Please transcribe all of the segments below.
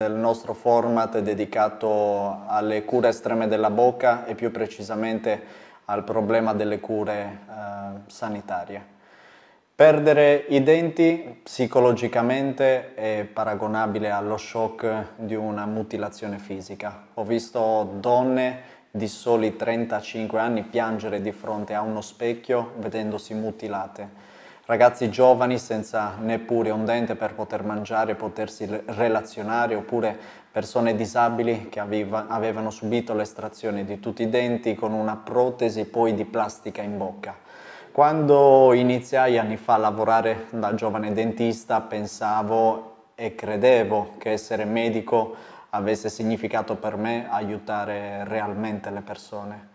Il nostro format è dedicato alle cure estreme della bocca e più precisamente al problema delle cure eh, sanitarie. Perdere i denti psicologicamente è paragonabile allo shock di una mutilazione fisica. Ho visto donne di soli 35 anni piangere di fronte a uno specchio vedendosi mutilate ragazzi giovani senza neppure un dente per poter mangiare, potersi relazionare, oppure persone disabili che aveva, avevano subito l'estrazione di tutti i denti con una protesi poi di plastica in bocca. Quando iniziai anni fa a lavorare da giovane dentista pensavo e credevo che essere medico avesse significato per me aiutare realmente le persone.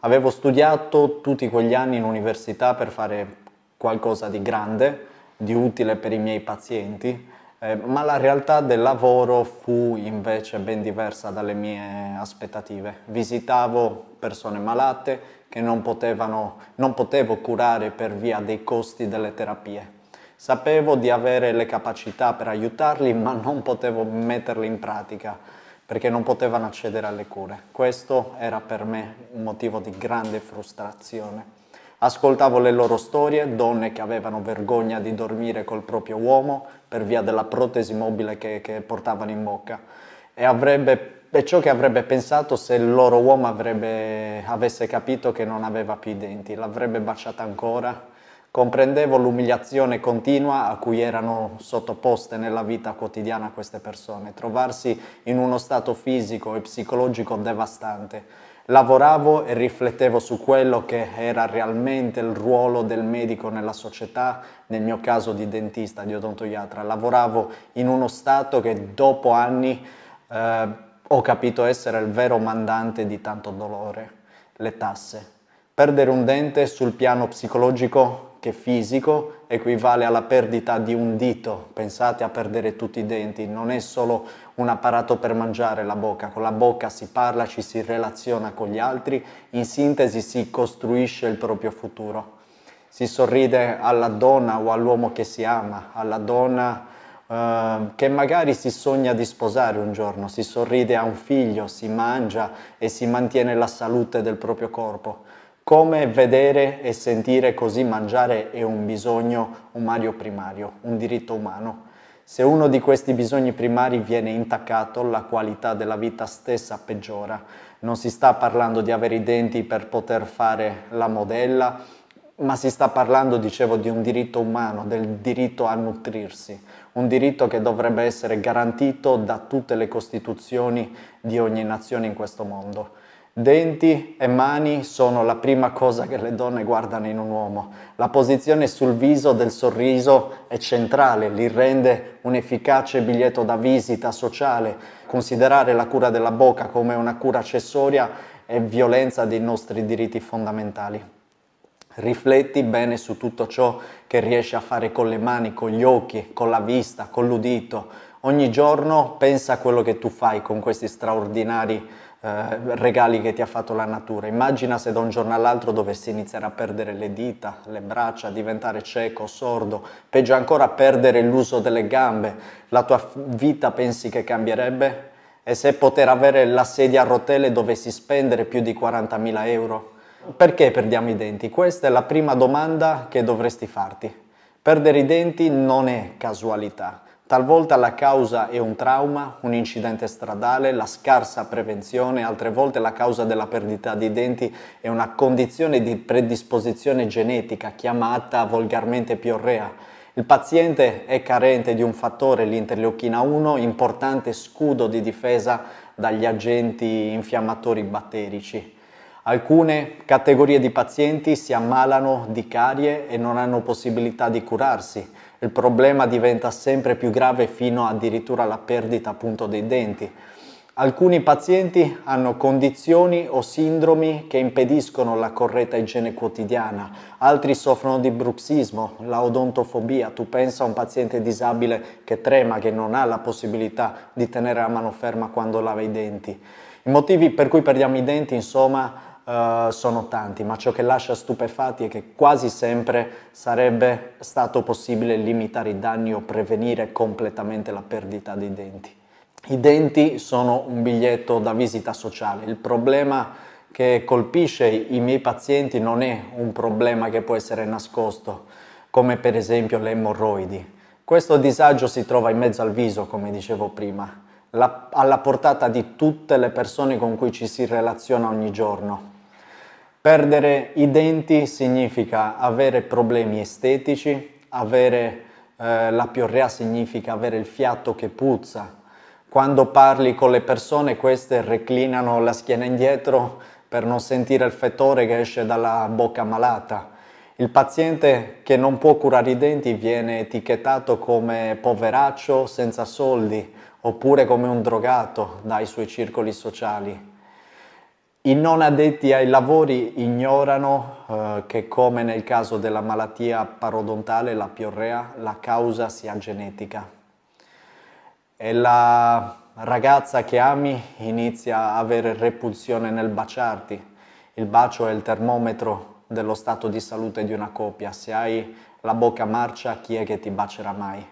Avevo studiato tutti quegli anni in università per fare qualcosa di grande, di utile per i miei pazienti, eh, ma la realtà del lavoro fu invece ben diversa dalle mie aspettative. Visitavo persone malate che non, potevano, non potevo curare per via dei costi delle terapie. Sapevo di avere le capacità per aiutarli, ma non potevo metterle in pratica perché non potevano accedere alle cure. Questo era per me un motivo di grande frustrazione. Ascoltavo le loro storie, donne che avevano vergogna di dormire col proprio uomo per via della protesi mobile che, che portavano in bocca. E avrebbe è ciò che avrebbe pensato se il loro uomo avrebbe, avesse capito che non aveva più i denti, l'avrebbe baciata ancora. Comprendevo l'umiliazione continua a cui erano sottoposte nella vita quotidiana queste persone, trovarsi in uno stato fisico e psicologico devastante lavoravo e riflettevo su quello che era realmente il ruolo del medico nella società, nel mio caso di dentista, di odontoiatra. Lavoravo in uno Stato che dopo anni eh, ho capito essere il vero mandante di tanto dolore, le tasse. Perdere un dente sul piano psicologico che fisico equivale alla perdita di un dito. Pensate a perdere tutti i denti, non è solo un apparato per mangiare la bocca, con la bocca si parla, ci si relaziona con gli altri, in sintesi si costruisce il proprio futuro. Si sorride alla donna o all'uomo che si ama, alla donna Uh, che magari si sogna di sposare un giorno, si sorride a un figlio, si mangia e si mantiene la salute del proprio corpo. Come vedere e sentire così mangiare è un bisogno umario primario, un diritto umano. Se uno di questi bisogni primari viene intaccato, la qualità della vita stessa peggiora. Non si sta parlando di avere i denti per poter fare la modella, ma si sta parlando, dicevo, di un diritto umano, del diritto a nutrirsi, un diritto che dovrebbe essere garantito da tutte le costituzioni di ogni nazione in questo mondo. Denti e mani sono la prima cosa che le donne guardano in un uomo. La posizione sul viso del sorriso è centrale, li rende un efficace biglietto da visita sociale. Considerare la cura della bocca come una cura accessoria è violenza dei nostri diritti fondamentali. Rifletti bene su tutto ciò che riesci a fare con le mani, con gli occhi, con la vista, con l'udito. Ogni giorno pensa a quello che tu fai con questi straordinari eh, regali che ti ha fatto la natura. Immagina se da un giorno all'altro dovessi iniziare a perdere le dita, le braccia, diventare cieco, sordo, peggio ancora perdere l'uso delle gambe. La tua vita pensi che cambierebbe? E se poter avere la sedia a rotelle dovessi spendere più di 40.000 euro? Perché perdiamo i denti? Questa è la prima domanda che dovresti farti. Perdere i denti non è casualità, Talvolta la causa è un trauma, un incidente stradale, la scarsa prevenzione, altre volte la causa della perdita di denti è una condizione di predisposizione genetica chiamata volgarmente piorrea. Il paziente è carente di un fattore, l'interleuchina 1, importante scudo di difesa dagli agenti infiammatori batterici. Alcune categorie di pazienti si ammalano di carie e non hanno possibilità di curarsi il problema diventa sempre più grave fino addirittura alla perdita appunto dei denti. Alcuni pazienti hanno condizioni o sindromi che impediscono la corretta igiene quotidiana, altri soffrono di bruxismo, la odontofobia. Tu pensa a un paziente disabile che trema, che non ha la possibilità di tenere la mano ferma quando lava i denti. I motivi per cui perdiamo i denti, insomma, uh, sono tanti, ma ciò che lascia stupefatti è che quasi sempre sarebbe stato possibile limitare i danni o prevenire completamente la perdita dei denti. I denti sono un biglietto da visita sociale, il problema che colpisce i miei pazienti non è un problema che può essere nascosto, come per esempio le emorroidi. Questo disagio si trova in mezzo al viso, come dicevo prima, alla portata di tutte le persone con cui ci si relaziona ogni giorno. Perdere i denti significa avere problemi estetici, avere eh, la piorrea significa avere il fiato che puzza. Quando parli con le persone queste reclinano la schiena indietro per non sentire il fetore che esce dalla bocca malata. Il paziente che non può curare i denti viene etichettato come poveraccio senza soldi oppure come un drogato dai suoi circoli sociali. I non addetti ai lavori ignorano eh, che come nel caso della malattia parodontale, la piorrea, la causa sia genetica. E la ragazza che ami inizia a avere repulsione nel baciarti. Il bacio è il termometro dello stato di salute di una coppia. Se hai la bocca marcia, chi è che ti bacerà mai?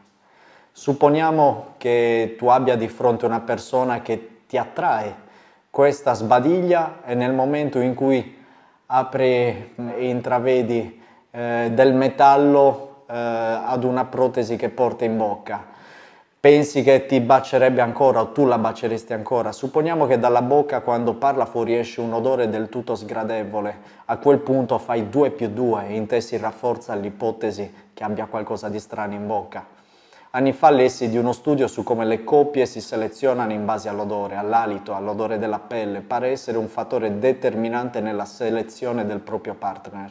Supponiamo che tu abbia di fronte una persona che ti attrae questa sbadiglia e nel momento in cui apri e intravedi eh, del metallo eh, ad una protesi che porta in bocca. Pensi che ti bacerebbe ancora o tu la baceresti ancora? Supponiamo che dalla bocca quando parla fuoriesce un odore del tutto sgradevole. A quel punto fai 2 più 2 e in te si rafforza l'ipotesi che abbia qualcosa di strano in bocca. Anni fa lessi di uno studio su come le coppie si selezionano in base all'odore, all'alito, all'odore della pelle, pare essere un fattore determinante nella selezione del proprio partner.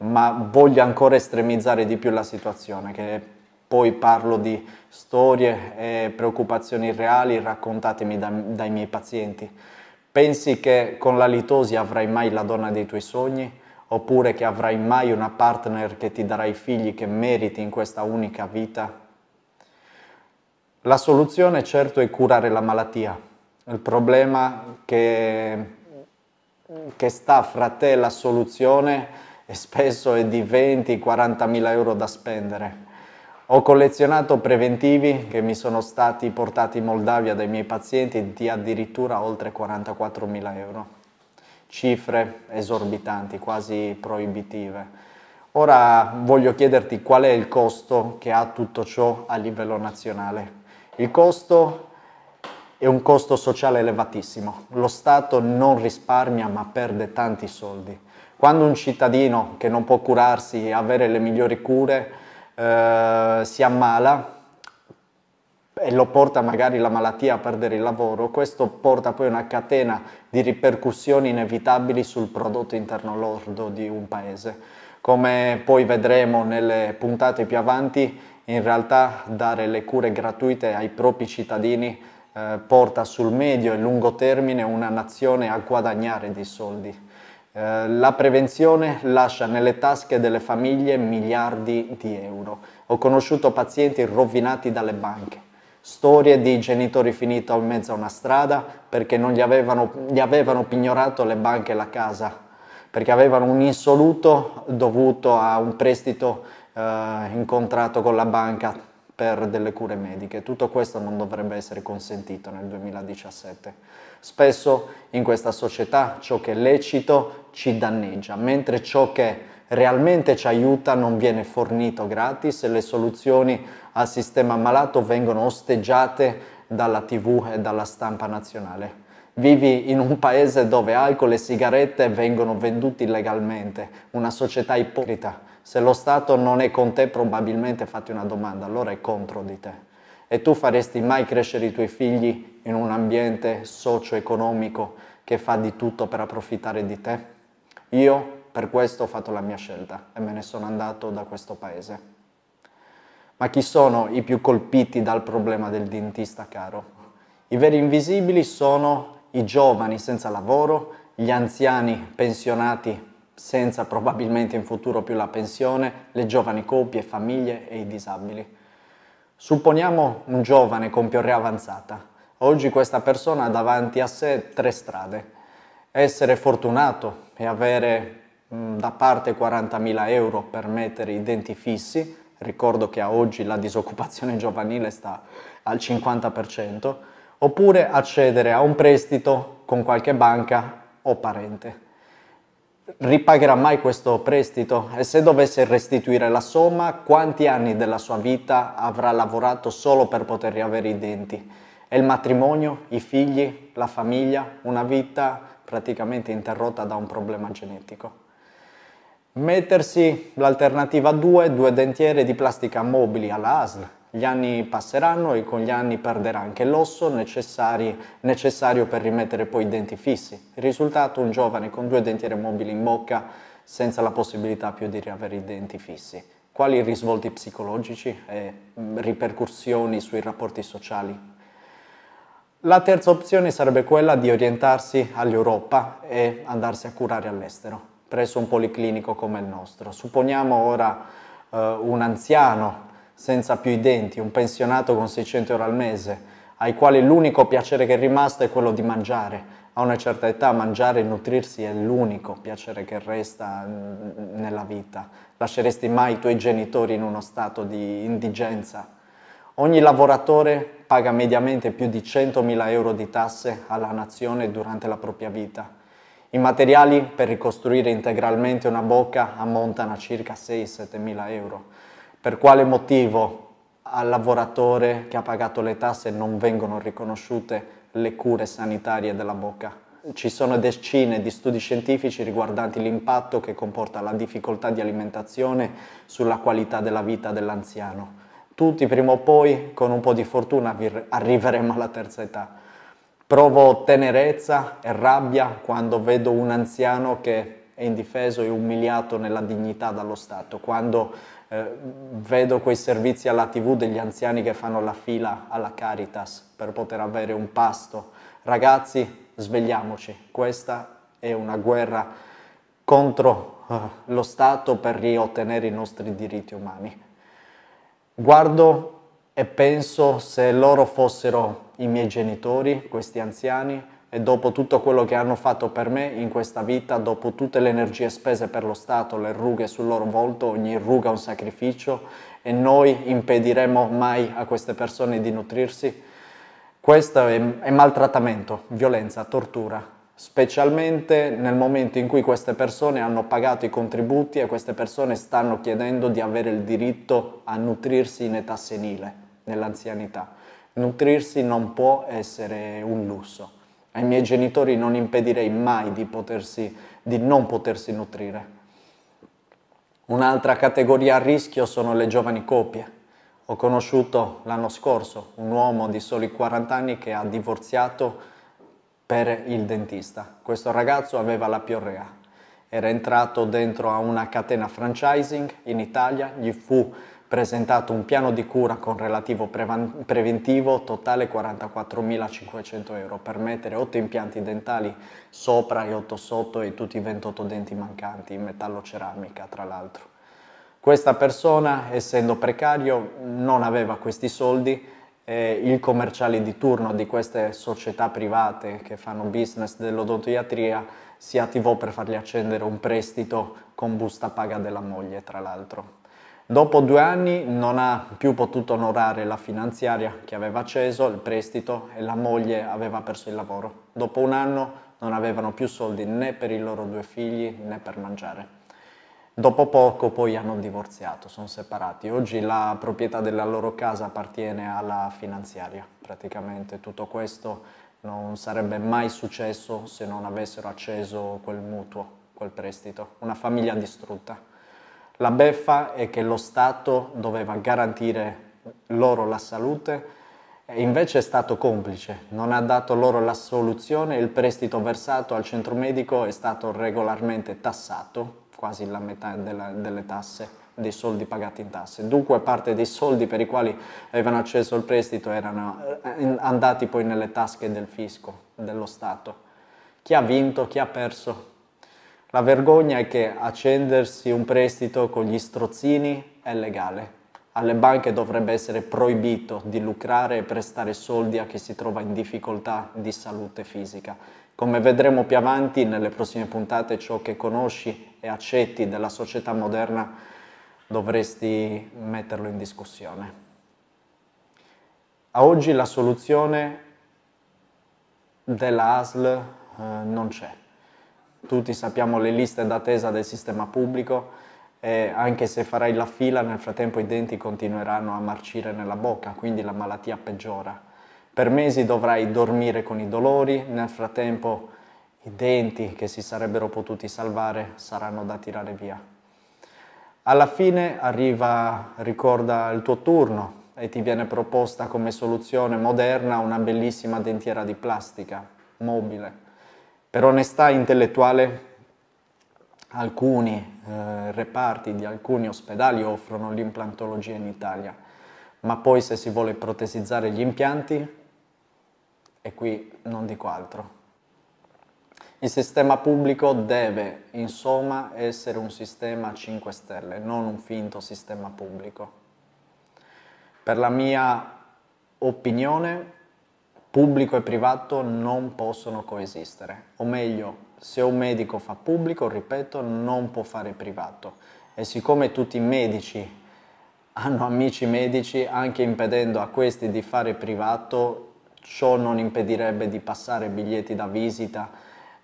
Ma voglio ancora estremizzare di più la situazione, che poi parlo di storie e preoccupazioni reali raccontatemi da, dai miei pazienti. Pensi che con la litosi avrai mai la donna dei tuoi sogni? Oppure che avrai mai una partner che ti darà i figli che meriti in questa unica vita? La soluzione certo è curare la malattia, il problema che, che sta fra te e la soluzione è spesso è di 20-40 mila euro da spendere. Ho collezionato preventivi che mi sono stati portati in Moldavia dai miei pazienti di addirittura oltre 44 mila euro, cifre esorbitanti, quasi proibitive. Ora voglio chiederti qual è il costo che ha tutto ciò a livello nazionale. Il costo è un costo sociale elevatissimo. Lo Stato non risparmia ma perde tanti soldi. Quando un cittadino che non può curarsi e avere le migliori cure eh, si ammala e lo porta magari la malattia a perdere il lavoro, questo porta poi a una catena di ripercussioni inevitabili sul prodotto interno lordo di un paese. Come poi vedremo nelle puntate più avanti, in realtà dare le cure gratuite ai propri cittadini eh, porta sul medio e lungo termine una nazione a guadagnare di soldi. Eh, la prevenzione lascia nelle tasche delle famiglie miliardi di euro. Ho conosciuto pazienti rovinati dalle banche, storie di genitori finiti in mezzo a una strada perché non gli avevano, gli avevano pignorato le banche e la casa, perché avevano un insoluto dovuto a un prestito eh, contratto con la banca per delle cure mediche. Tutto questo non dovrebbe essere consentito nel 2017. Spesso in questa società ciò che è lecito ci danneggia, mentre ciò che realmente ci aiuta non viene fornito gratis e le soluzioni al sistema malato vengono osteggiate dalla tv e dalla stampa nazionale. Vivi in un paese dove alcol e sigarette vengono venduti legalmente, una società ipocrita. Se lo Stato non è con te probabilmente fatti una domanda, allora è contro di te. E tu faresti mai crescere i tuoi figli in un ambiente socio-economico che fa di tutto per approfittare di te? Io per questo ho fatto la mia scelta e me ne sono andato da questo paese. Ma chi sono i più colpiti dal problema del dentista caro? I veri invisibili sono i giovani senza lavoro, gli anziani pensionati senza probabilmente in futuro più la pensione, le giovani coppie, famiglie e i disabili. Supponiamo un giovane con più avanzata. Oggi questa persona ha davanti a sé tre strade. Essere fortunato e avere mm, da parte 40.000 euro per mettere i denti fissi, ricordo che a oggi la disoccupazione giovanile sta al 50%, oppure accedere a un prestito con qualche banca o parente. Ripagherà mai questo prestito? E se dovesse restituire la somma, quanti anni della sua vita avrà lavorato solo per poter riavere i denti? E il matrimonio, i figli, la famiglia, una vita praticamente interrotta da un problema genetico. Mettersi l'alternativa 2, due dentiere di plastica mobili alla ASL gli anni passeranno e con gli anni perderà anche l'osso necessario per rimettere poi i denti fissi. Il risultato un giovane con due dentiere mobili in bocca senza la possibilità più di riavere i denti fissi. Quali risvolti psicologici e mm, ripercussioni sui rapporti sociali la terza opzione sarebbe quella di orientarsi all'Europa e andarsi a curare all'estero, presso un policlinico come il nostro. Supponiamo ora eh, un anziano senza più i denti, un pensionato con 600 euro al mese, ai quali l'unico piacere che è rimasto è quello di mangiare. A una certa età mangiare e nutrirsi è l'unico piacere che resta mm, mm, nella vita. Lasceresti mai i tuoi genitori in uno stato di indigenza? Ogni lavoratore paga mediamente più di 100.000 euro di tasse alla nazione durante la propria vita. I materiali per ricostruire integralmente una bocca ammontano a circa 6-7.000 euro per quale motivo al lavoratore che ha pagato le tasse non vengono riconosciute le cure sanitarie della bocca. Ci sono decine di studi scientifici riguardanti l'impatto che comporta la difficoltà di alimentazione sulla qualità della vita dell'anziano. Tutti prima o poi, con un po' di fortuna, arriveremo alla terza età. Provo tenerezza e rabbia quando vedo un anziano che è indifeso e umiliato nella dignità dallo Stato. Quando eh, vedo quei servizi alla TV degli anziani che fanno la fila alla Caritas per poter avere un pasto, ragazzi, svegliamoci, questa è una guerra contro eh, lo Stato per riottenere i nostri diritti umani. Guardo e penso se loro fossero i miei genitori, questi anziani, e dopo tutto quello che hanno fatto per me in questa vita, dopo tutte le energie spese per lo Stato, le rughe sul loro volto, ogni ruga un sacrificio e noi impediremo mai a queste persone di nutrirsi. Questo è, è maltrattamento, violenza, tortura, specialmente nel momento in cui queste persone hanno pagato i contributi e queste persone stanno chiedendo di avere il diritto a nutrirsi in età senile, nell'anzianità. Nutrirsi non può essere un lusso ai miei genitori non impedirei mai di, potersi, di non potersi nutrire. Un'altra categoria a rischio sono le giovani coppie. Ho conosciuto l'anno scorso un uomo di soli 40 anni che ha divorziato per il dentista. Questo ragazzo aveva la piorrea. Era entrato dentro a una catena franchising in Italia, gli fu presentato un piano di cura con relativo preventivo totale 44.500 euro per mettere 8 impianti dentali sopra e 8 sotto e tutti i 28 denti mancanti in metallo ceramica tra l'altro. Questa persona essendo precario non aveva questi soldi e il commerciale di turno di queste società private che fanno business dell'odontoiatria si attivò per fargli accendere un prestito con busta paga della moglie tra l'altro Dopo due anni non ha più potuto onorare la finanziaria che aveva acceso, il prestito e la moglie aveva perso il lavoro. Dopo un anno non avevano più soldi né per i loro due figli né per mangiare. Dopo poco poi hanno divorziato, sono separati. Oggi la proprietà della loro casa appartiene alla finanziaria. Praticamente tutto questo non sarebbe mai successo se non avessero acceso quel mutuo, quel prestito. Una famiglia distrutta. La beffa è che lo Stato doveva garantire loro la salute e invece è stato complice, non ha dato loro la soluzione il prestito versato al centro medico è stato regolarmente tassato, quasi la metà della, delle tasse dei soldi pagati in tasse. Dunque parte dei soldi per i quali avevano acceso il prestito erano eh, andati poi nelle tasche del fisco, dello Stato. Chi ha vinto, chi ha perso, la vergogna è che accendersi un prestito con gli strozzini è legale. Alle banche dovrebbe essere proibito di lucrare e prestare soldi a chi si trova in difficoltà di salute fisica. Come vedremo più avanti nelle prossime puntate, ciò che conosci e accetti della società moderna dovresti metterlo in discussione. A oggi la soluzione dell'ASL eh, non c'è tutti sappiamo le liste d'attesa del sistema pubblico e anche se farai la fila nel frattempo i denti continueranno a marcire nella bocca, quindi la malattia peggiora. Per mesi dovrai dormire con i dolori, nel frattempo i denti che si sarebbero potuti salvare saranno da tirare via. Alla fine arriva, ricorda il tuo turno e ti viene proposta come soluzione moderna una bellissima dentiera di plastica, mobile per onestà intellettuale, alcuni eh, reparti di alcuni ospedali offrono l'implantologia in Italia, ma poi se si vuole protesizzare gli impianti, e qui non dico altro. Il sistema pubblico deve, insomma, essere un sistema a 5 stelle, non un finto sistema pubblico. Per la mia opinione, pubblico e privato non possono coesistere. O meglio, se un medico fa pubblico, ripeto, non può fare privato. E siccome tutti i medici hanno amici medici, anche impedendo a questi di fare privato, ciò non impedirebbe di passare biglietti da visita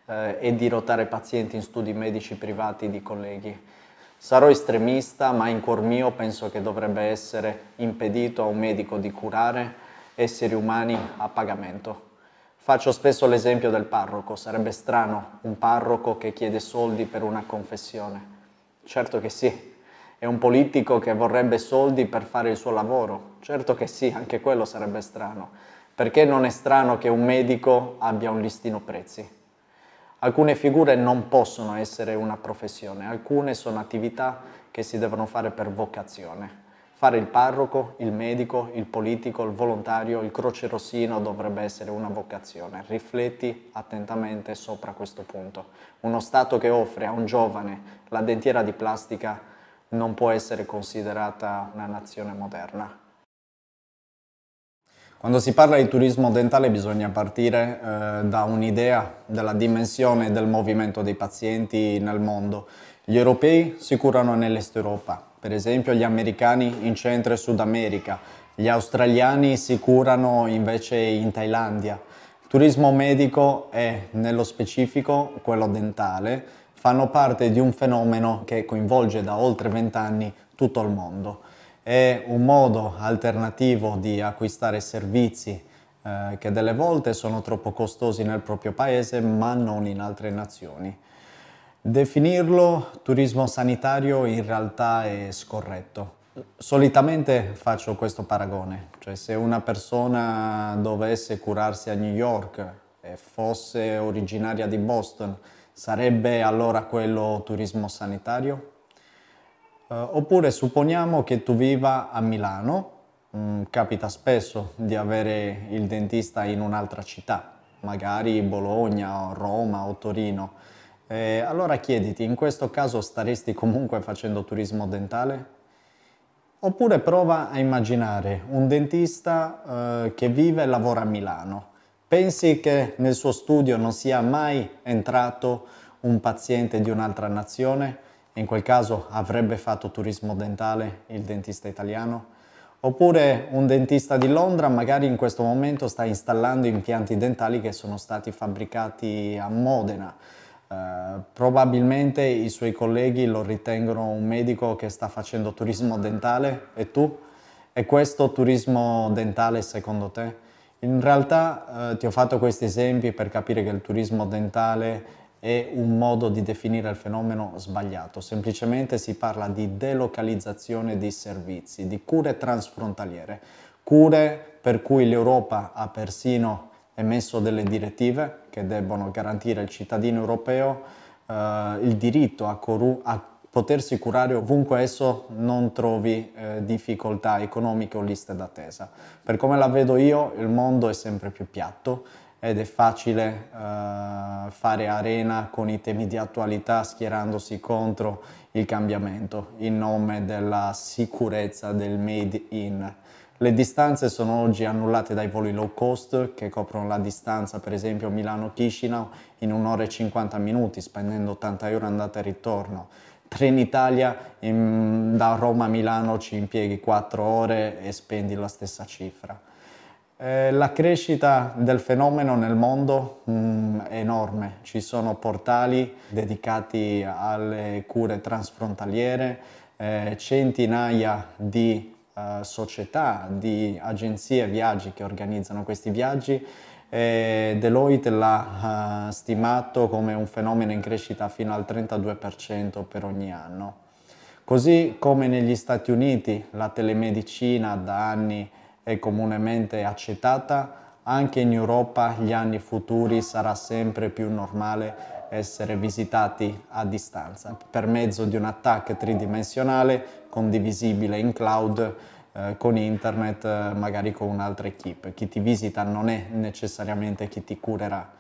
eh, e di rotare pazienti in studi medici privati di colleghi. Sarò estremista, ma in cuor mio penso che dovrebbe essere impedito a un medico di curare esseri umani a pagamento. Faccio spesso l'esempio del parroco, sarebbe strano un parroco che chiede soldi per una confessione. Certo che sì, è un politico che vorrebbe soldi per fare il suo lavoro, certo che sì, anche quello sarebbe strano, perché non è strano che un medico abbia un listino prezzi. Alcune figure non possono essere una professione, alcune sono attività che si devono fare per vocazione fare il parroco, il medico, il politico, il volontario, il croce rossino dovrebbe essere una vocazione. Rifletti attentamente sopra questo punto. Uno Stato che offre a un giovane la dentiera di plastica non può essere considerata una nazione moderna. Quando si parla di turismo dentale bisogna partire eh, da un'idea della dimensione del movimento dei pazienti nel mondo. Gli europei si curano nell'est Europa, per esempio gli americani in Centro e Sud America, gli australiani si curano invece in Thailandia. Il turismo medico e nello specifico quello dentale fanno parte di un fenomeno che coinvolge da oltre vent'anni tutto il mondo. È un modo alternativo di acquistare servizi eh, che delle volte sono troppo costosi nel proprio paese ma non in altre nazioni. Definirlo turismo sanitario in realtà è scorretto. Solitamente faccio questo paragone, cioè se una persona dovesse curarsi a New York e fosse originaria di Boston, sarebbe allora quello turismo sanitario? Eh, oppure supponiamo che tu viva a Milano, mm, capita spesso di avere il dentista in un'altra città, magari Bologna, Roma o Torino eh, allora chiediti, in questo caso staresti comunque facendo turismo dentale? Oppure prova a immaginare un dentista eh, che vive e lavora a Milano. Pensi che nel suo studio non sia mai entrato un paziente di un'altra nazione? In quel caso avrebbe fatto turismo dentale il dentista italiano? Oppure un dentista di Londra magari in questo momento sta installando impianti dentali che sono stati fabbricati a Modena eh, probabilmente i suoi colleghi lo ritengono un medico che sta facendo turismo dentale e tu? È questo turismo dentale secondo te? In realtà uh, ti ho fatto questi esempi per capire che il turismo dentale è un modo di definire il fenomeno sbagliato, semplicemente si parla di delocalizzazione di servizi, di cure transfrontaliere, cure per cui l'Europa ha persino emesso delle direttive che debbono garantire al cittadino europeo eh, il diritto a, coru- a, potersi curare ovunque esso non trovi eh, difficoltà economiche o liste d'attesa. Per come la vedo io, il mondo è sempre più piatto ed è facile eh, fare arena con i temi di attualità schierandosi contro il cambiamento in nome della sicurezza del made in le distanze sono oggi annullate dai voli low cost che coprono la distanza per esempio Milano-Chisinau in un'ora e 50 minuti spendendo 80 euro andata e ritorno. Trenitalia in, da Roma a Milano ci impieghi 4 ore e spendi la stessa cifra. Eh, la crescita del fenomeno nel mondo mh, mm, è enorme, ci sono portali dedicati alle cure transfrontaliere, eh, centinaia di eh, società, di agenzie viaggi che organizzano questi viaggi. E Deloitte l'ha eh, stimato come un fenomeno in crescita fino al 32% per ogni anno. Così come negli Stati Uniti la telemedicina da anni è comunemente accettata, anche in Europa gli anni futuri sarà sempre più normale essere visitati a distanza per mezzo di un attacco tridimensionale condivisibile in cloud eh, con internet, eh, magari con un'altra equip. Chi ti visita non è necessariamente chi ti curerà.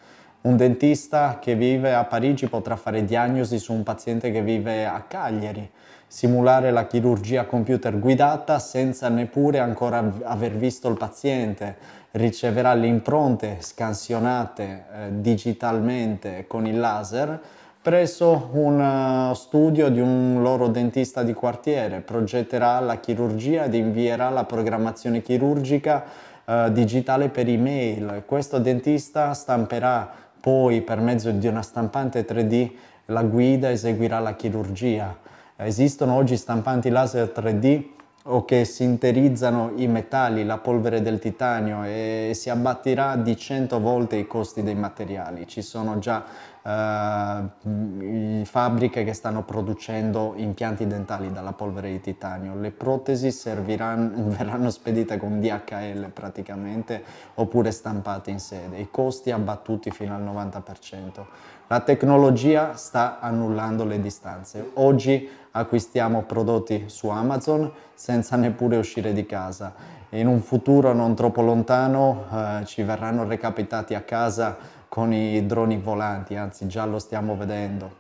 Un dentista che vive a Parigi potrà fare diagnosi su un paziente che vive a Cagliari, simulare la chirurgia computer guidata senza neppure ancora aver visto il paziente, riceverà le impronte scansionate eh, digitalmente con il laser presso un eh, studio di un loro dentista di quartiere, progetterà la chirurgia ed invierà la programmazione chirurgica uh, digitale per email. Questo dentista stamperà poi per mezzo di una stampante 3D la guida eseguirà la chirurgia. Esistono oggi stampanti laser 3D o che sinterizzano i metalli, la polvere del titanio e si abbatterà di 100 volte i costi dei materiali. Ci sono già eh, fabbriche che stanno producendo impianti dentali dalla polvere di titanio. Le protesi verranno spedite con DHL praticamente oppure stampate in sede. I costi abbattuti fino al 90%. La tecnologia sta annullando le distanze. Oggi acquistiamo prodotti su Amazon senza neppure uscire di casa. In un futuro non troppo lontano eh, ci verranno recapitati a casa con i droni volanti, anzi già lo stiamo vedendo.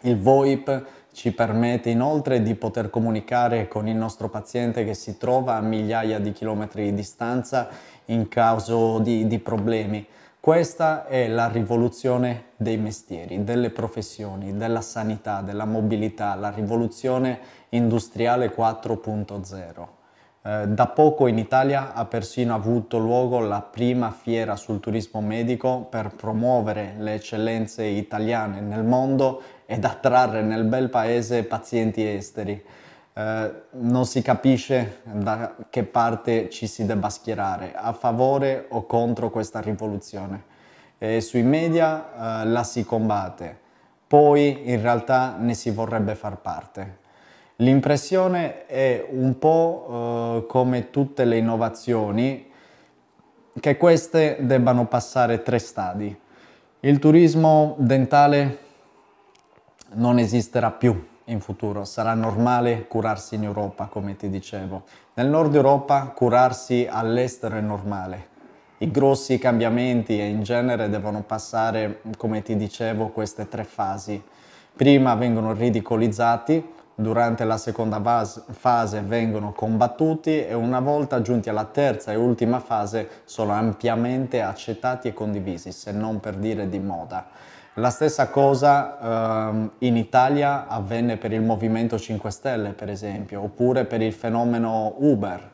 Il VoIP ci permette inoltre di poter comunicare con il nostro paziente che si trova a migliaia di chilometri di distanza in caso di, di problemi. Questa è la rivoluzione dei mestieri, delle professioni, della sanità, della mobilità, la rivoluzione industriale 4.0. Eh, da poco in Italia ha persino avuto luogo la prima fiera sul turismo medico per promuovere le eccellenze italiane nel mondo ed attrarre nel bel paese pazienti esteri. Eh, non si capisce da che parte ci si debba schierare, a favore o contro questa rivoluzione. E sui media eh, la si combatte, poi in realtà ne si vorrebbe far parte. L'impressione è un po' eh, come tutte le innovazioni che queste debbano passare tre stadi. Il turismo dentale non esisterà più in futuro sarà normale curarsi in Europa, come ti dicevo. Nel nord Europa curarsi all'estero è normale. I grossi cambiamenti e in genere devono passare, come ti dicevo, queste tre fasi. Prima vengono ridicolizzati, durante la seconda fase vengono combattuti e una volta giunti alla terza e ultima fase sono ampiamente accettati e condivisi, se non per dire di moda. La stessa cosa ehm, in Italia avvenne per il Movimento 5 Stelle, per esempio, oppure per il fenomeno Uber.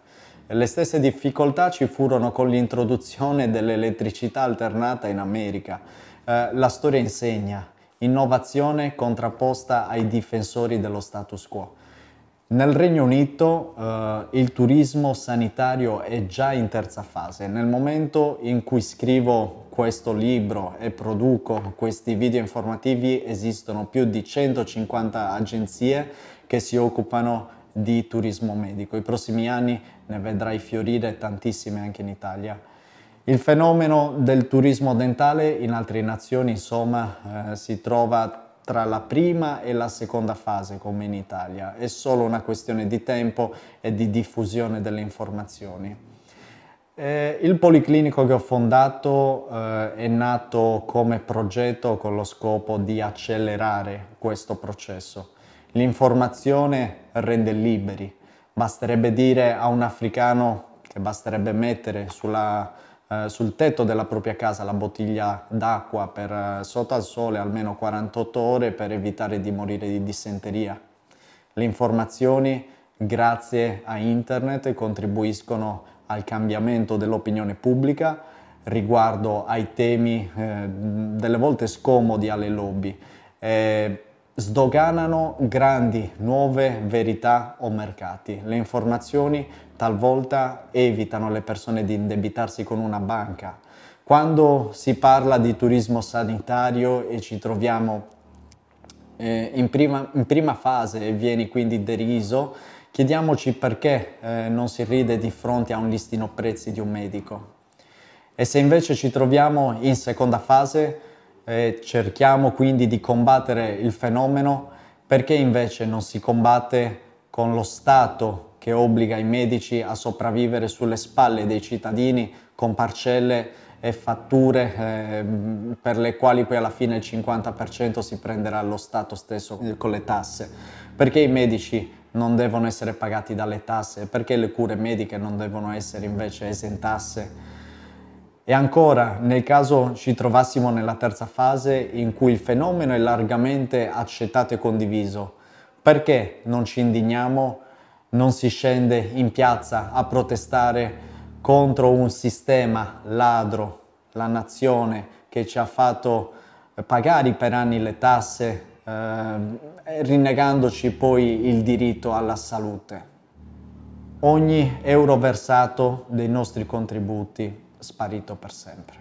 Le stesse difficoltà ci furono con l'introduzione dell'elettricità alternata in America. Eh, la storia insegna, innovazione contrapposta ai difensori dello status quo. Nel Regno Unito eh, il turismo sanitario è già in terza fase. Nel momento in cui scrivo questo libro e produco questi video informativi esistono più di 150 agenzie che si occupano di turismo medico. I prossimi anni ne vedrai fiorire tantissime anche in Italia. Il fenomeno del turismo dentale in altre nazioni insomma eh, si trova tra la prima e la seconda fase come in Italia, è solo una questione di tempo e di diffusione delle informazioni. Eh, il policlinico che ho fondato eh, è nato come progetto con lo scopo di accelerare questo processo. L'informazione rende liberi, basterebbe dire a un africano che basterebbe mettere sulla eh, sul tetto della propria casa la bottiglia d'acqua per eh, sotto al sole almeno 48 ore per evitare di morire di dissenteria. Le informazioni grazie a internet contribuiscono al cambiamento dell'opinione pubblica riguardo ai temi eh, delle volte scomodi alle lobby. Eh, sdoganano grandi nuove verità o mercati. Le informazioni talvolta evitano le persone di indebitarsi con una banca. Quando si parla di turismo sanitario e ci troviamo eh, in, prima, in, prima, fase e vieni quindi deriso, chiediamoci perché eh, non si ride di fronte a un listino prezzi di un medico. E se invece ci troviamo in seconda fase, eh, cerchiamo quindi di combattere il fenomeno, perché invece non si combatte con lo Stato che obbliga i medici a sopravvivere sulle spalle dei cittadini con parcelle e fatture eh, per le quali poi alla fine il 50% si prenderà lo Stato stesso con le tasse. Perché i medici non devono essere pagati dalle tasse? Perché le cure mediche non devono essere invece esentasse? E ancora, nel caso ci trovassimo nella terza fase in cui il fenomeno è largamente accettato e condiviso, perché non ci indigniamo non si scende in piazza a protestare contro un sistema ladro, la nazione che ci ha fatto eh, pagare per anni le tasse, eh, rinnegandoci poi il diritto alla salute. Ogni euro versato dei nostri contributi sparito per sempre.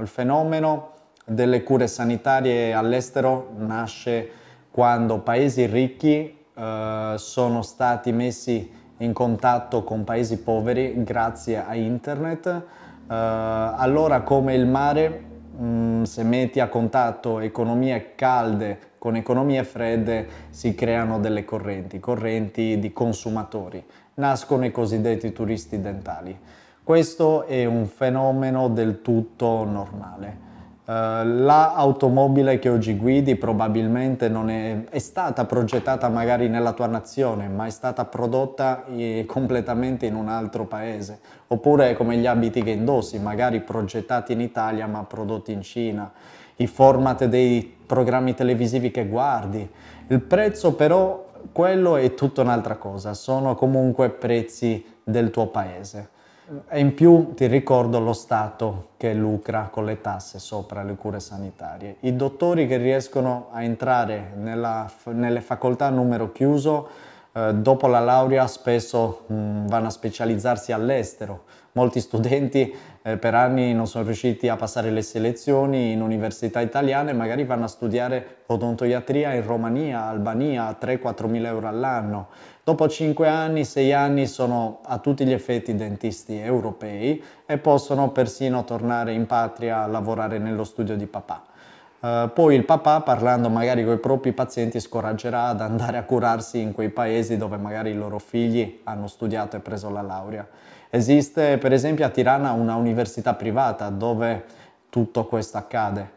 Il fenomeno delle cure sanitarie all'estero nasce quando paesi ricchi eh, sono stati messi in contatto con paesi poveri grazie a internet. Eh, allora come il mare, mh, mm, se metti a contatto economie calde con economie fredde, si creano delle correnti, correnti di consumatori. Nascono i cosiddetti turisti dentali. Questo è un fenomeno del tutto normale. Eh, l'automobile che oggi guidi probabilmente non è, è, stata progettata magari nella tua nazione, ma è stata prodotta eh, completamente in un altro paese. Oppure come gli abiti che indossi, magari progettati in Italia ma prodotti in Cina, i format dei programmi televisivi che guardi. Il prezzo però, quello è tutta un'altra cosa, sono comunque prezzi del tuo paese. E in più ti ricordo lo Stato che lucra con le tasse sopra le cure sanitarie. I dottori che riescono a entrare nella, nelle facoltà a numero chiuso eh, dopo la laurea spesso mh, vanno a specializzarsi all'estero. Molti studenti eh, per anni non sono riusciti a passare le selezioni in università italiane, magari vanno a studiare odontoiatria in Romania, Albania, a 3-4 mila euro all'anno. Dopo 5 anni, 6 anni sono a tutti gli effetti dentisti europei e possono persino tornare in patria a lavorare nello studio di papà. Uh, poi il papà, parlando magari con i propri pazienti, scoraggerà ad andare a curarsi in quei paesi dove magari i loro figli hanno studiato e preso la laurea. Esiste per esempio a Tirana una università privata dove tutto questo accade.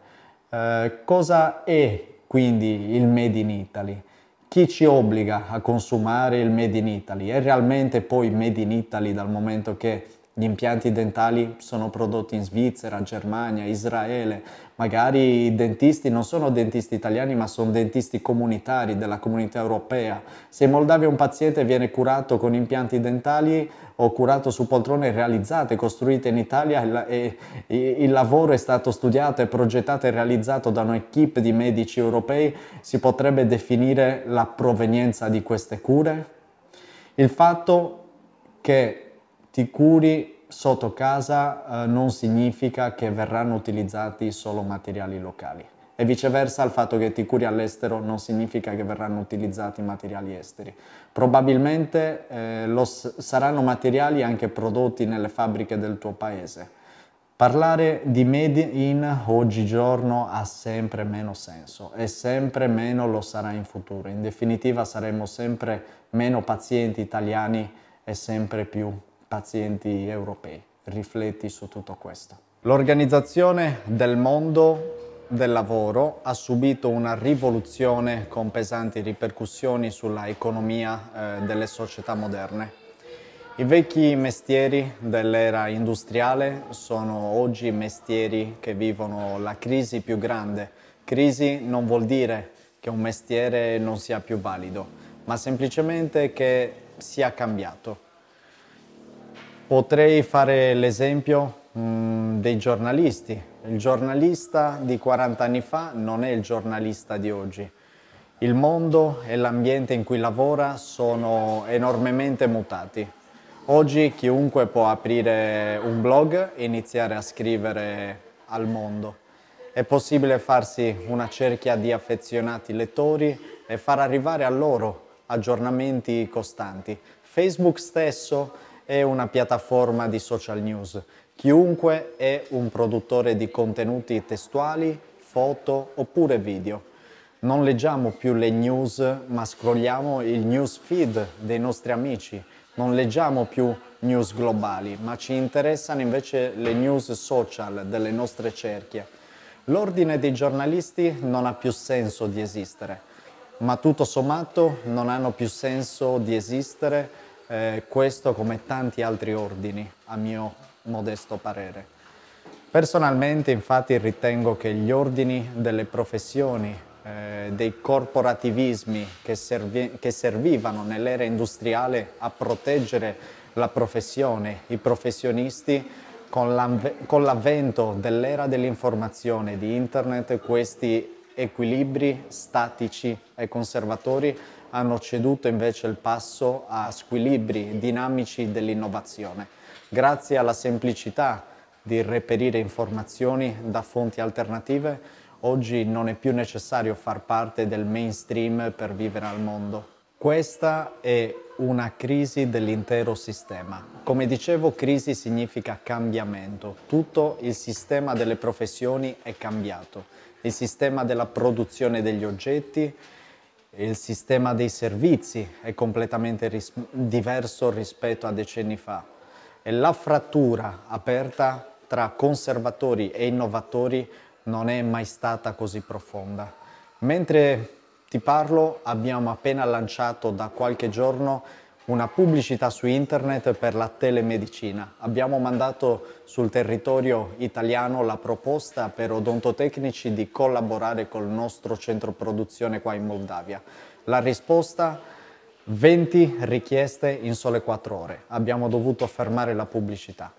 Eh, cosa è quindi il Made in Italy? Chi ci obbliga a consumare il Made in Italy? È realmente poi Made in Italy dal momento che gli impianti dentali sono prodotti in Svizzera, Germania, Israele magari i dentisti non sono dentisti italiani ma sono dentisti comunitari della comunità europea. Se in Moldavia un paziente viene curato con impianti dentali o curato su poltrone realizzate, costruite in Italia e, il lavoro è stato studiato, è progettato e realizzato da un'equipe di medici europei, si potrebbe definire la provenienza di queste cure? Il fatto che ti curi sotto casa eh, non significa che verranno utilizzati solo materiali locali e viceversa il fatto che ti curi all'estero non significa che verranno utilizzati materiali esteri. Probabilmente eh, lo, saranno materiali anche prodotti nelle fabbriche del tuo paese. Parlare di made in oggigiorno ha sempre meno senso e sempre meno lo sarà in futuro. In definitiva saremo sempre meno pazienti italiani e sempre più pazienti europei. Rifletti su tutto questo. L'organizzazione del mondo del lavoro ha subito una rivoluzione con pesanti ripercussioni sulla economia eh, delle società moderne. I vecchi mestieri dell'era industriale sono oggi mestieri che vivono la crisi più grande. Crisi non vuol dire che un mestiere non sia più valido, ma semplicemente che sia cambiato Potrei fare l'esempio mm, dei giornalisti. Il giornalista di 40 anni fa non è il giornalista di oggi. Il mondo e l'ambiente in cui lavora sono enormemente mutati. Oggi chiunque può aprire un blog e iniziare a scrivere al mondo. È possibile farsi una cerchia di affezionati lettori e far arrivare a loro aggiornamenti costanti. Facebook stesso è una piattaforma di social news. Chiunque è un produttore di contenuti testuali, foto oppure video. Non leggiamo più le news, ma scrolliamo il news feed dei nostri amici. Non leggiamo più news globali, ma ci interessano invece le news social delle nostre cerchie. L'ordine dei giornalisti non ha più senso di esistere, ma tutto sommato non hanno più senso di esistere eh, questo come tanti altri ordini, a mio modesto parere. Personalmente infatti ritengo che gli ordini delle professioni, eh, dei corporativismi che, servi- che servivano nell'era industriale a proteggere la professione, i professionisti, con, l'avv- con l'avvento dell'era dell'informazione di internet questi equilibri statici e conservatori hanno ceduto invece il passo a squilibri dinamici dell'innovazione. Grazie alla semplicità di reperire informazioni da fonti alternative, oggi non è più necessario far parte del mainstream per vivere al mondo. Questa è una crisi dell'intero sistema. Come dicevo, crisi significa cambiamento. Tutto il sistema delle professioni è cambiato. Il sistema della produzione degli oggetti, il sistema dei servizi è completamente ris diverso rispetto a decenni fa e la frattura aperta tra conservatori e innovatori non è mai stata così profonda. Mentre ti parlo abbiamo appena lanciato da qualche giorno una pubblicità su internet per la telemedicina. Abbiamo mandato sul territorio italiano la proposta per odontotecnici di collaborare col nostro centro produzione qua in Moldavia. La risposta 20 richieste in sole 4 ore. Abbiamo dovuto fermare la pubblicità.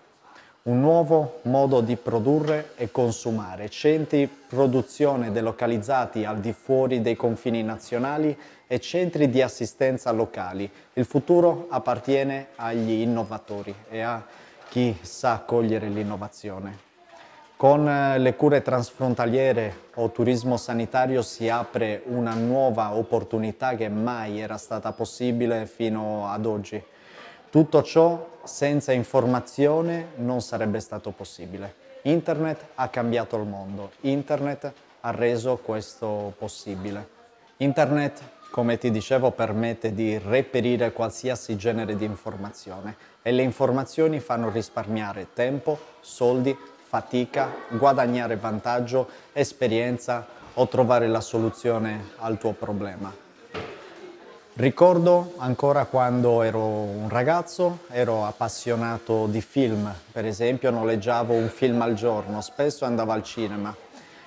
Un nuovo modo di produrre e consumare. Centri produzione delocalizzati al di fuori dei confini nazionali e centri di assistenza locali. Il futuro appartiene agli innovatori e a chi sa cogliere l'innovazione. Con eh, le cure transfrontaliere o turismo sanitario si apre una nuova opportunità che mai era stata possibile fino ad oggi. Tutto ciò senza informazione non sarebbe stato possibile. Internet ha cambiato il mondo, Internet ha reso questo possibile. Internet come ti dicevo, permette di reperire qualsiasi genere di informazione e le informazioni fanno risparmiare tempo, soldi, fatica, guadagnare vantaggio, esperienza o trovare la soluzione al tuo problema. Ricordo ancora quando ero un ragazzo, ero appassionato di film, per esempio noleggiavo un film al giorno, spesso andavo al cinema.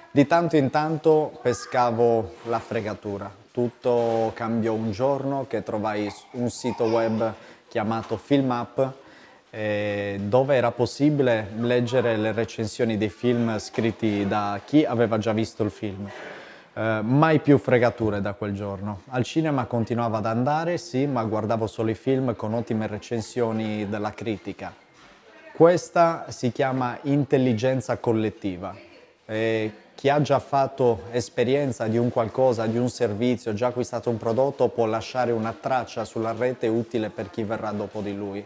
Di tanto in tanto pescavo la fregatura, tutto cambiò un giorno che trovai un sito web chiamato FilmUp eh, dove era possibile leggere le recensioni dei film scritti da chi aveva già visto il film. Eh, mai più fregature da quel giorno. Al cinema continuavo ad andare, sì, ma guardavo solo i film con ottime recensioni della critica. Questa si chiama intelligenza collettiva. E chi ha già fatto esperienza di un qualcosa, di un servizio, già acquistato un prodotto, può lasciare una traccia sulla rete utile per chi verrà dopo di lui.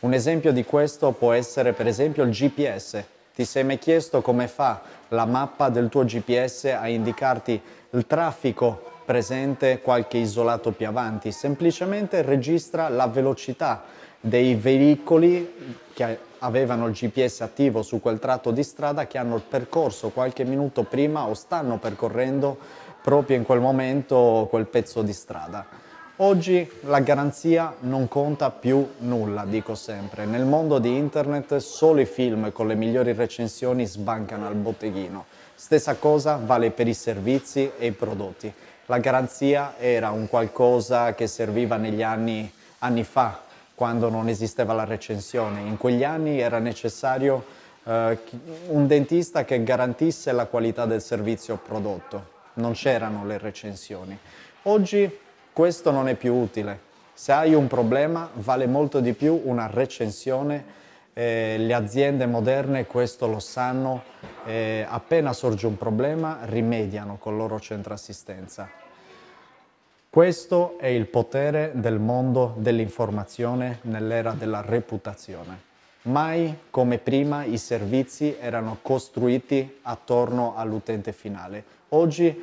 Un esempio di questo può essere per esempio il GPS. Ti sei mai chiesto come fa la mappa del tuo GPS a indicarti il traffico presente qualche isolato più avanti? Semplicemente registra la velocità dei veicoli che avevano il GPS attivo su quel tratto di strada che hanno percorso qualche minuto prima o stanno percorrendo proprio in quel momento quel pezzo di strada. Oggi la garanzia non conta più nulla, dico sempre. Nel mondo di internet solo i film con le migliori recensioni sbancano al botteghino. Stessa cosa vale per i servizi e i prodotti. La garanzia era un qualcosa che serviva negli anni, anni fa quando non esisteva la recensione. In quegli anni era necessario eh, un dentista che garantisse la qualità del servizio prodotto, non c'erano le recensioni. Oggi questo non è più utile. Se hai un problema vale molto di più una recensione. Eh, le aziende moderne questo lo sanno, eh, appena sorge un problema rimediano col loro centro assistenza. Questo è il potere del mondo dell'informazione nell'era della reputazione. Mai come prima i servizi erano costruiti attorno all'utente finale. Oggi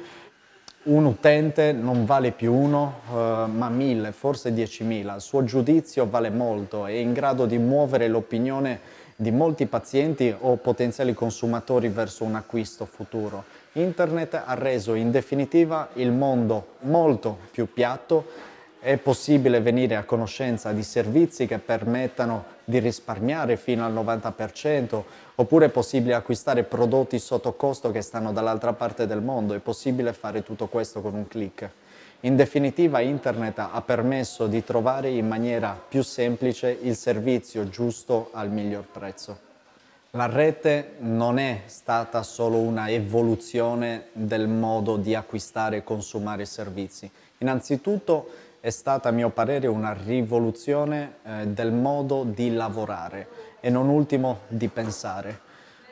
un utente non vale più uno, eh, ma mille, forse diecimila. Il suo giudizio vale molto, è in grado di muovere l'opinione di molti pazienti o potenziali consumatori verso un acquisto futuro Internet ha reso in definitiva il mondo molto più piatto è possibile venire a conoscenza di servizi che permettano di risparmiare fino al 90% oppure è possibile acquistare prodotti sotto costo che stanno dall'altra parte del mondo, è possibile fare tutto questo con un clic. In definitiva internet ha permesso di trovare in maniera più semplice il servizio giusto al miglior prezzo. La rete non è stata solo una evoluzione del modo di acquistare e consumare servizi. Innanzitutto è stata, a mio parere, una rivoluzione eh, del modo di lavorare e non ultimo di pensare.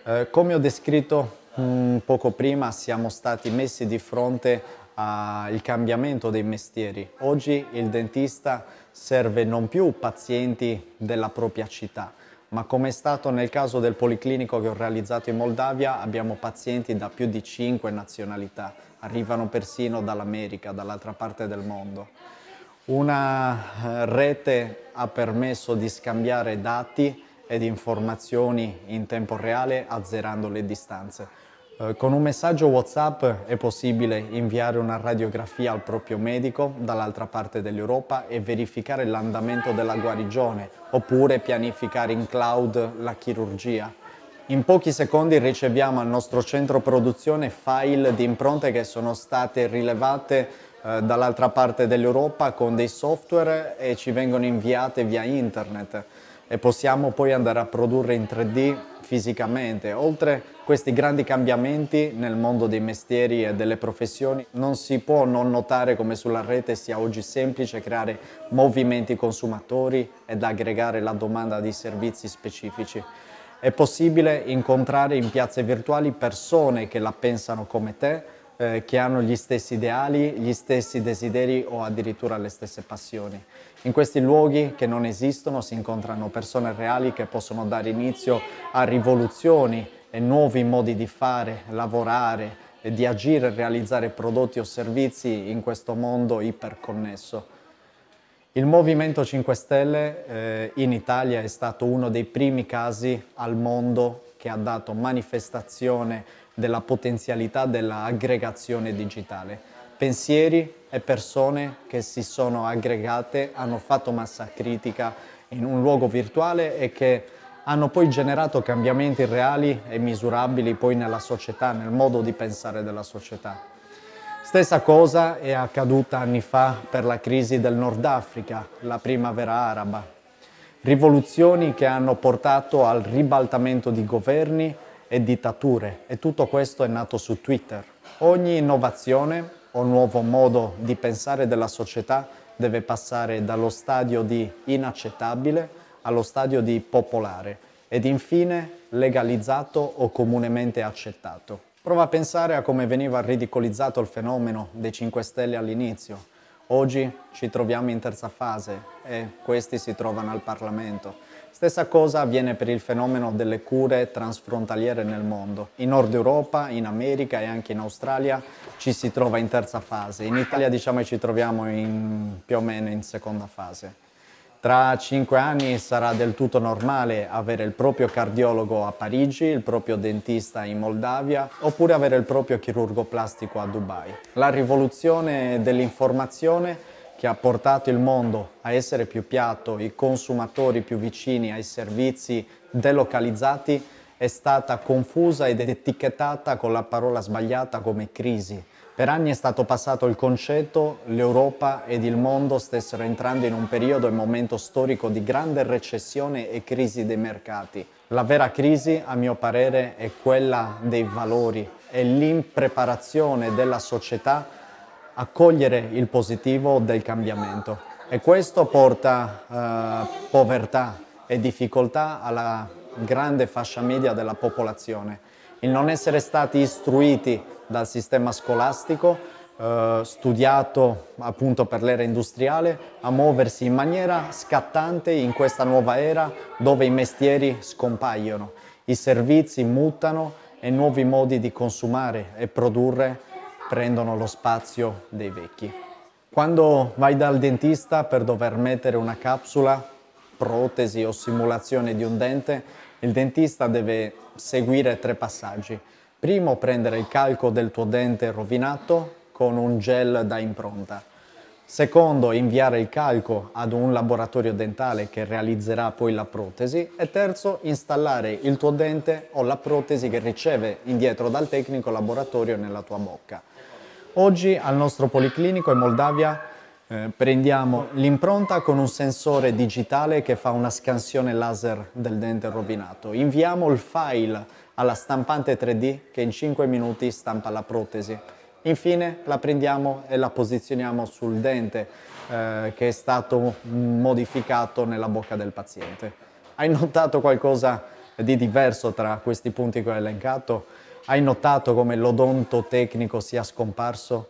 Eh, come ho descritto mh, mm, poco prima, siamo stati messi di fronte al cambiamento dei mestieri. Oggi il dentista serve non più pazienti della propria città, ma come è stato nel caso del policlinico che ho realizzato in Moldavia, abbiamo pazienti da più di 5 nazionalità, arrivano persino dall'America, dall'altra parte del mondo. Una eh, rete ha permesso di scambiare dati ed informazioni in tempo reale azzerando le distanze. Eh, con un messaggio WhatsApp è possibile inviare una radiografia al proprio medico dall'altra parte dell'Europa e verificare l'andamento della guarigione, oppure pianificare in cloud la chirurgia. In pochi secondi riceviamo al nostro centro produzione file di impronte che sono state rilevate eh, dall'altra parte dell'Europa con dei software e ci vengono inviate via internet e possiamo poi andare a produrre in 3D fisicamente. Oltre questi grandi cambiamenti nel mondo dei mestieri e delle professioni, non si può non notare come sulla rete sia oggi semplice creare movimenti consumatori ed aggregare la domanda di servizi specifici. È possibile incontrare in piazze virtuali persone che la pensano come te, eh, che hanno gli stessi ideali, gli stessi desideri o addirittura le stesse passioni. In questi luoghi che non esistono si incontrano persone reali che possono dare inizio a rivoluzioni e nuovi modi di fare, lavorare, e di agire e realizzare prodotti o servizi in questo mondo iperconnesso. Il Movimento 5 Stelle eh, in Italia è stato uno dei primi casi al mondo che ha dato manifestazione della potenzialità dell'aggregazione digitale. Pensieri, e persone che si sono aggregate, hanno fatto massa critica in un luogo virtuale e che hanno poi generato cambiamenti reali e misurabili poi nella società, nel modo di pensare della società. Stessa cosa è accaduta anni fa per la crisi del Nord Africa, la primavera araba. Rivoluzioni che hanno portato al ribaltamento di governi e dittature e tutto questo è nato su Twitter. Ogni innovazione o nuovo modo di pensare della società deve passare dallo stadio di inaccettabile allo stadio di popolare ed infine legalizzato o comunemente accettato. Prova a pensare a come veniva ridicolizzato il fenomeno dei 5 Stelle all'inizio. Oggi ci troviamo in terza fase e questi si trovano al Parlamento. Stessa cosa avviene per il fenomeno delle cure transfrontaliere nel mondo. In Nord Europa, in America e anche in Australia ci si trova in terza fase. In Italia diciamo che ci troviamo in, più o meno in seconda fase. Tra cinque anni sarà del tutto normale avere il proprio cardiologo a Parigi, il proprio dentista in Moldavia oppure avere il proprio chirurgo plastico a Dubai. La rivoluzione dell'informazione che ha portato il mondo a essere più piatto, i consumatori più vicini ai servizi delocalizzati, è stata confusa ed etichettata con la parola sbagliata come crisi. Per anni è stato passato il concetto l'Europa ed il mondo stessero entrando in un periodo e momento storico di grande recessione e crisi dei mercati. La vera crisi, a mio parere, è quella dei valori, è l'impreparazione della società accogliere il positivo del cambiamento e questo porta eh, povertà e difficoltà alla grande fascia media della popolazione. Il non essere stati istruiti dal sistema scolastico, eh, studiato appunto per l'era industriale, a muoversi in maniera scattante in questa nuova era dove i mestieri scompaiono, i servizi mutano e nuovi modi di consumare e produrre prendono lo spazio dei vecchi. Quando vai dal dentista per dover mettere una capsula, protesi o simulazione di un dente, il dentista deve seguire tre passaggi. Primo prendere il calco del tuo dente rovinato con un gel da impronta. Secondo, inviare il calco ad un laboratorio dentale che realizzerà poi la protesi. E terzo, installare il tuo dente o la protesi che riceve indietro dal tecnico laboratorio nella tua bocca. Oggi al nostro Policlinico in Moldavia eh, prendiamo l'impronta con un sensore digitale che fa una scansione laser del dente rovinato. Inviamo il file alla stampante 3D che in 5 minuti stampa la protesi. Infine la prendiamo e la posizioniamo sul dente eh, che è stato modificato nella bocca del paziente. Hai notato qualcosa di diverso tra questi punti che ho elencato? Hai notato come l'odonto tecnico sia scomparso?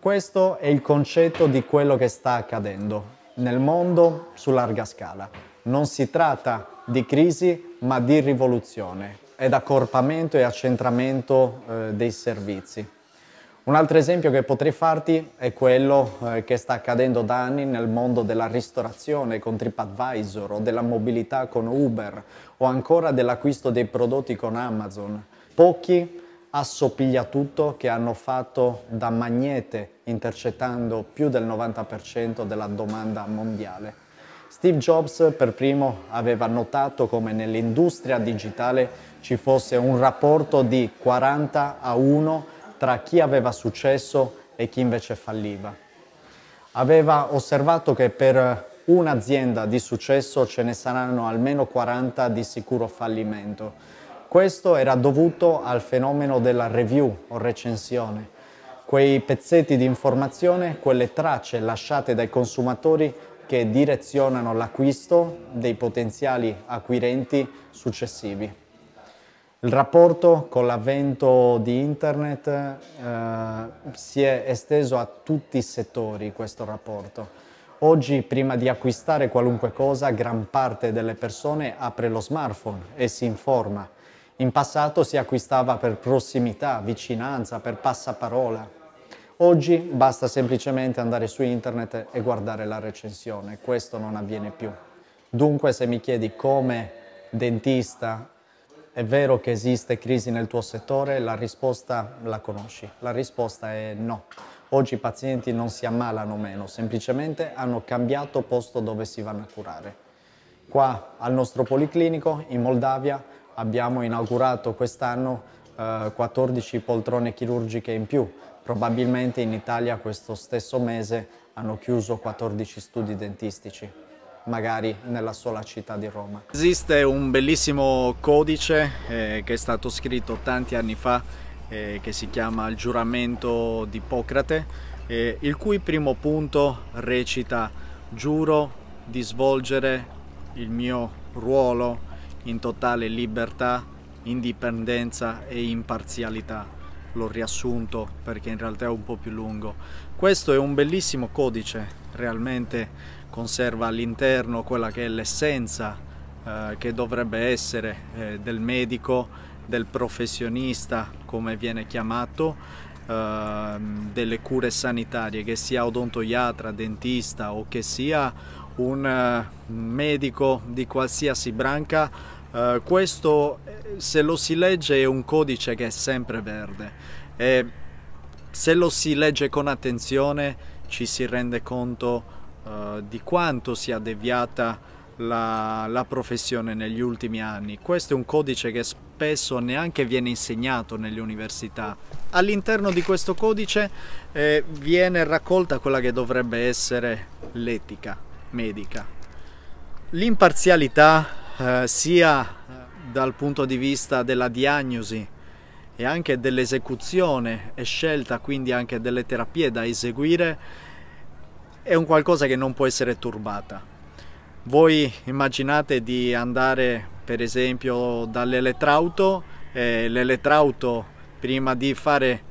Questo è il concetto di quello che sta accadendo nel mondo su larga scala. Non si tratta di crisi ma di rivoluzione ed accorpamento e accentramento eh, dei servizi. Un altro esempio che potrei farti è quello eh, che sta accadendo da anni nel mondo della ristorazione con TripAdvisor o della mobilità con Uber o ancora dell'acquisto dei prodotti con Amazon pochi assopigliatutto che hanno fatto da magnete intercettando più del 90% della domanda mondiale. Steve Jobs per primo aveva notato come nell'industria digitale ci fosse un rapporto di 40 a 1 tra chi aveva successo e chi invece falliva. Aveva osservato che per un'azienda di successo ce ne saranno almeno 40 di sicuro fallimento questo era dovuto al fenomeno della review o recensione, quei pezzetti di informazione, quelle tracce lasciate dai consumatori che direzionano l'acquisto dei potenziali acquirenti successivi. Il rapporto con l'avvento di internet eh, si è esteso a tutti i settori questo rapporto. Oggi prima di acquistare qualunque cosa gran parte delle persone apre lo smartphone e si informa in passato si acquistava per prossimità, vicinanza, per passaparola. Oggi basta semplicemente andare su internet e guardare la recensione, questo non avviene più. Dunque se mi chiedi come dentista è vero che esiste crisi nel tuo settore, la risposta la conosci, la risposta è no. Oggi i pazienti non si ammalano meno, semplicemente hanno cambiato posto dove si vanno a curare. Qua al nostro policlinico in Moldavia abbiamo inaugurato quest'anno eh, 14 poltrone chirurgiche in più. Probabilmente in Italia questo stesso mese hanno chiuso 14 studi dentistici magari nella sola città di Roma. Esiste un bellissimo codice eh, che è stato scritto tanti anni fa eh, che si chiama il giuramento di Ippocrate, eh, il cui primo punto recita giuro di svolgere il mio ruolo in totale libertà, indipendenza e imparzialità. L'ho riassunto perché in realtà è un po' più lungo. Questo è un bellissimo codice, realmente conserva all'interno quella che è l'essenza eh, che dovrebbe essere eh, del medico, del professionista, come viene chiamato, ehm, delle cure sanitarie, che sia odontoiatra, dentista o che sia un eh, medico di qualsiasi branca eh, questo, eh, se lo si legge, è un codice che è sempre verde e se lo si legge con attenzione ci si rende conto uh, di quanto sia deviata la, la, professione negli ultimi anni. Questo è un codice che spesso neanche viene insegnato nelle università. All'interno di questo codice eh, viene raccolta quella che dovrebbe essere l'etica medica. L'imparzialità eh, sia eh, dal punto di vista della diagnosi e anche dell'esecuzione e scelta quindi anche delle terapie da eseguire è un qualcosa che non può essere turbata. Voi immaginate di andare per esempio dall'elettrauto e l'elettrauto prima di fare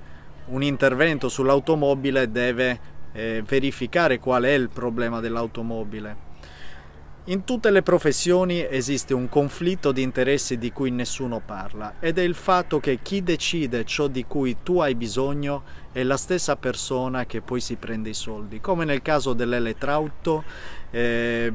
un intervento sull'automobile deve eh, verificare qual è il problema dell'automobile in tutte le professioni esiste un conflitto di interessi di cui nessuno parla ed è il fatto che chi decide ciò di cui tu hai bisogno è la stessa persona che poi si prende i soldi, come nel caso dell'elettrauto, eh,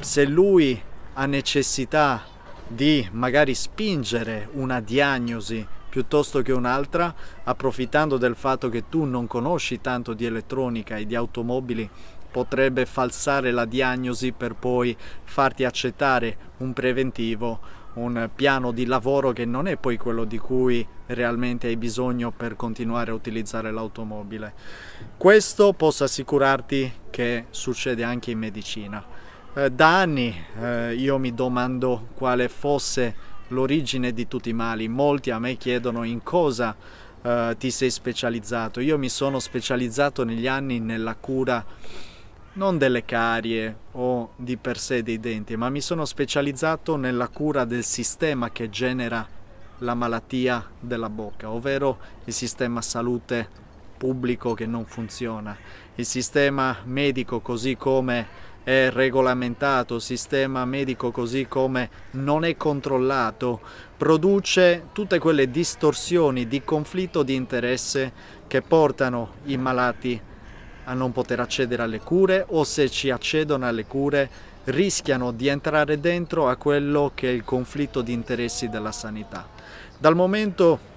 se lui ha necessità di magari spingere una diagnosi piuttosto che un'altra, approfittando del fatto che tu non conosci tanto di elettronica e di automobili potrebbe falsare la diagnosi per poi farti accettare un preventivo, un piano di lavoro che non è poi quello di cui realmente hai bisogno per continuare a utilizzare l'automobile. Questo posso assicurarti che succede anche in medicina. Eh, da anni eh, io mi domando quale fosse l'origine di tutti i mali. Molti a me chiedono in cosa eh, ti sei specializzato. Io mi sono specializzato negli anni nella cura non delle carie o di per sé dei denti, ma mi sono specializzato nella cura del sistema che genera la malattia della bocca, ovvero il sistema salute pubblico che non funziona, il sistema medico così come è regolamentato, il sistema medico così come non è controllato, produce tutte quelle distorsioni di conflitto di interesse che portano i malati a a non poter accedere alle cure o se ci accedono alle cure rischiano di entrare dentro a quello che è il conflitto di interessi della sanità. Dal momento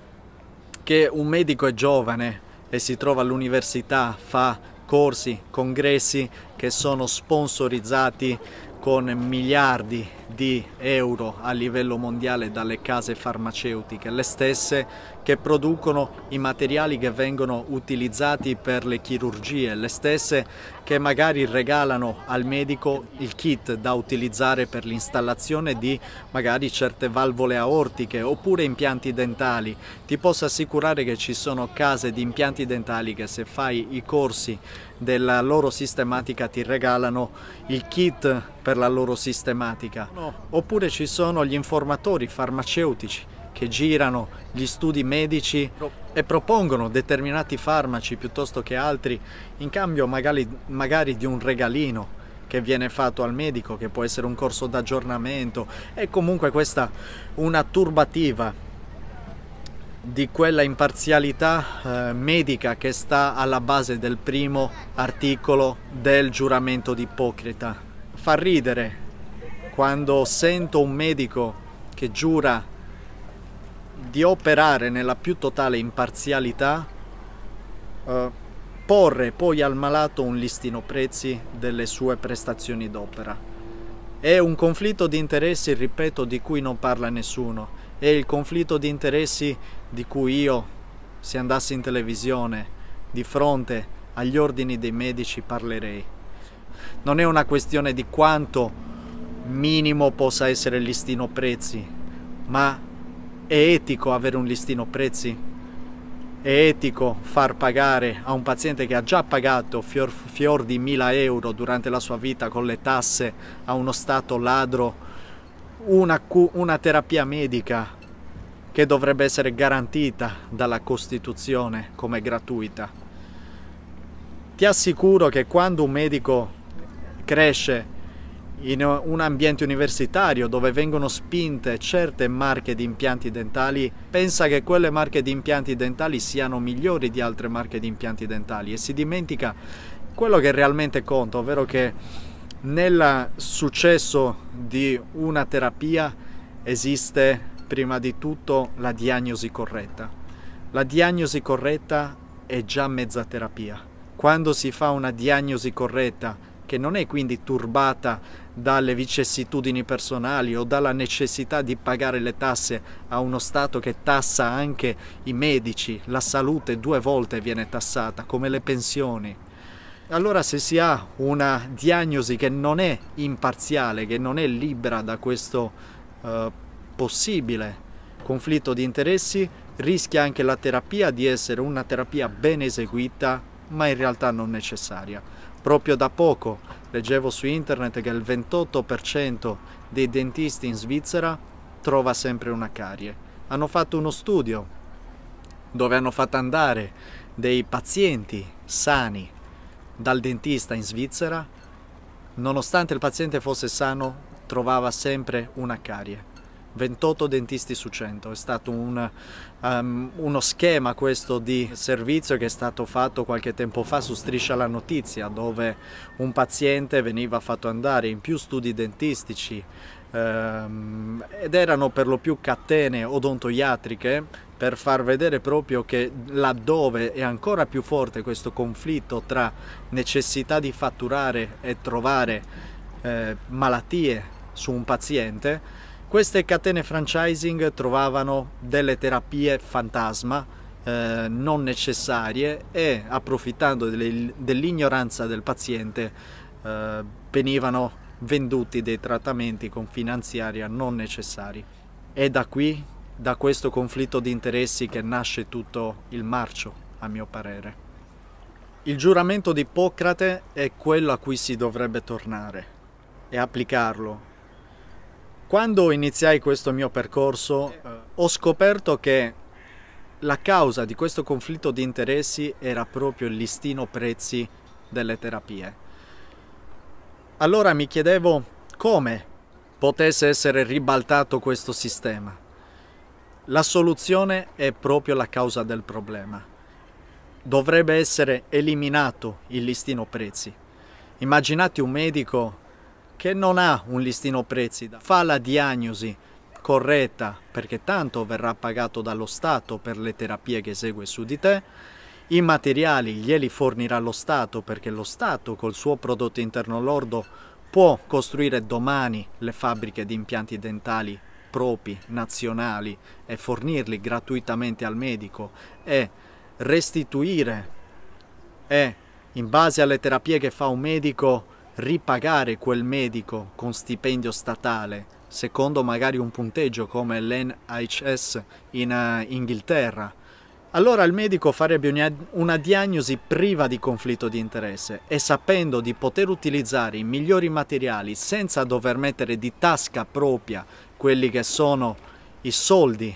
che un medico è giovane e si trova all'università, fa corsi, congressi che sono sponsorizzati con miliardi di euro a livello mondiale dalle case farmaceutiche, le stesse che producono i materiali che vengono utilizzati per le chirurgie, le stesse che magari regalano al medico il kit da utilizzare per l'installazione di magari certe valvole aortiche oppure impianti dentali. Ti posso assicurare che ci sono case di impianti dentali che se fai i corsi della loro sistematica ti regalano il kit per la loro sistematica. Oppure ci sono gli informatori farmaceutici che girano gli studi medici e propongono determinati farmaci piuttosto che altri in cambio magari, magari di un regalino che viene fatto al medico, che può essere un corso d'aggiornamento, è comunque questa una turbativa di quella imparzialità eh, medica che sta alla base del primo articolo del giuramento di Ippocrita. Fa ridere quando sento un medico che giura di operare nella più totale imparzialità, eh, porre poi al malato un listino prezzi delle sue prestazioni d'opera. È un conflitto di interessi, ripeto, di cui non parla nessuno. È il conflitto di interessi di cui io, se andassi in televisione, di fronte agli ordini dei medici parlerei. Non è una questione di quanto minimo possa essere il listino prezzi, ma è etico avere un listino prezzi? È etico far pagare a un paziente che ha già pagato fior, fior di 1000 euro durante la sua vita con le tasse a uno stato ladro una, una terapia medica che dovrebbe essere garantita dalla Costituzione come gratuita. Ti assicuro che quando un medico cresce in un ambiente universitario dove vengono spinte certe marche di impianti dentali, pensa che quelle marche di impianti dentali siano migliori di altre marche di impianti dentali e si dimentica quello che realmente conta, ovvero che nel successo di una terapia esiste prima di tutto la diagnosi corretta. La diagnosi corretta è già mezza terapia. Quando si fa una diagnosi corretta che non è quindi turbata dalle vicissitudini personali o dalla necessità di pagare le tasse a uno Stato che tassa anche i medici, la salute due volte viene tassata, come le pensioni. Allora se si ha una diagnosi che non è imparziale, che non è libera da questo eh, possibile conflitto di interessi, rischia anche la terapia di essere una terapia ben eseguita, ma in realtà non necessaria. Proprio da poco leggevo su internet che il 28% dei dentisti in Svizzera trova sempre una carie. Hanno fatto uno studio dove hanno fatto andare dei pazienti sani dal dentista in Svizzera, nonostante il paziente fosse sano, trovava sempre una carie. 28 dentisti su 100, è stato un um, uno schema questo di servizio che è stato fatto qualche tempo fa su Striscia la Notizia, dove un paziente veniva fatto andare in più studi dentistici um, ed erano per lo più catene odontoiatriche per far vedere proprio che laddove è ancora più forte questo conflitto tra necessità di fatturare e trovare eh, malattie su un paziente, queste catene franchising trovavano delle terapie fantasma eh, non necessarie e approfittando dell'ignoranza del paziente eh, venivano venduti dei trattamenti con finanziaria non necessari. È da qui, da questo conflitto di interessi che nasce tutto il marcio, a mio parere. Il giuramento di Ippocrate è quello a cui si dovrebbe tornare e applicarlo quando iniziai questo mio percorso eh, ho scoperto che la causa di questo conflitto di interessi era proprio il listino prezzi delle terapie. Allora mi chiedevo come potesse essere ribaltato questo sistema. La soluzione è proprio la causa del problema. Dovrebbe essere eliminato il listino prezzi. Immaginate un medico che non ha un listino prezzi, fa la diagnosi corretta perché tanto verrà pagato dallo Stato per le terapie che segue su di te, i materiali glieli fornirà lo Stato perché lo Stato col suo prodotto interno lordo può costruire domani le fabbriche di impianti dentali propri, nazionali e fornirli gratuitamente al medico e restituire e in base alle terapie che fa un medico ripagare quel medico con stipendio statale secondo magari un punteggio come l'NHS in uh, Inghilterra, allora il medico farebbe una, una diagnosi priva di conflitto di interesse e sapendo di poter utilizzare i migliori materiali senza dover mettere di tasca propria quelli che sono i soldi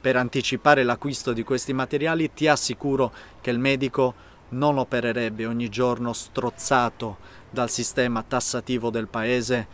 per anticipare l'acquisto di questi materiali, ti assicuro che il medico non opererebbe ogni giorno strozzato dal sistema tassativo del paese,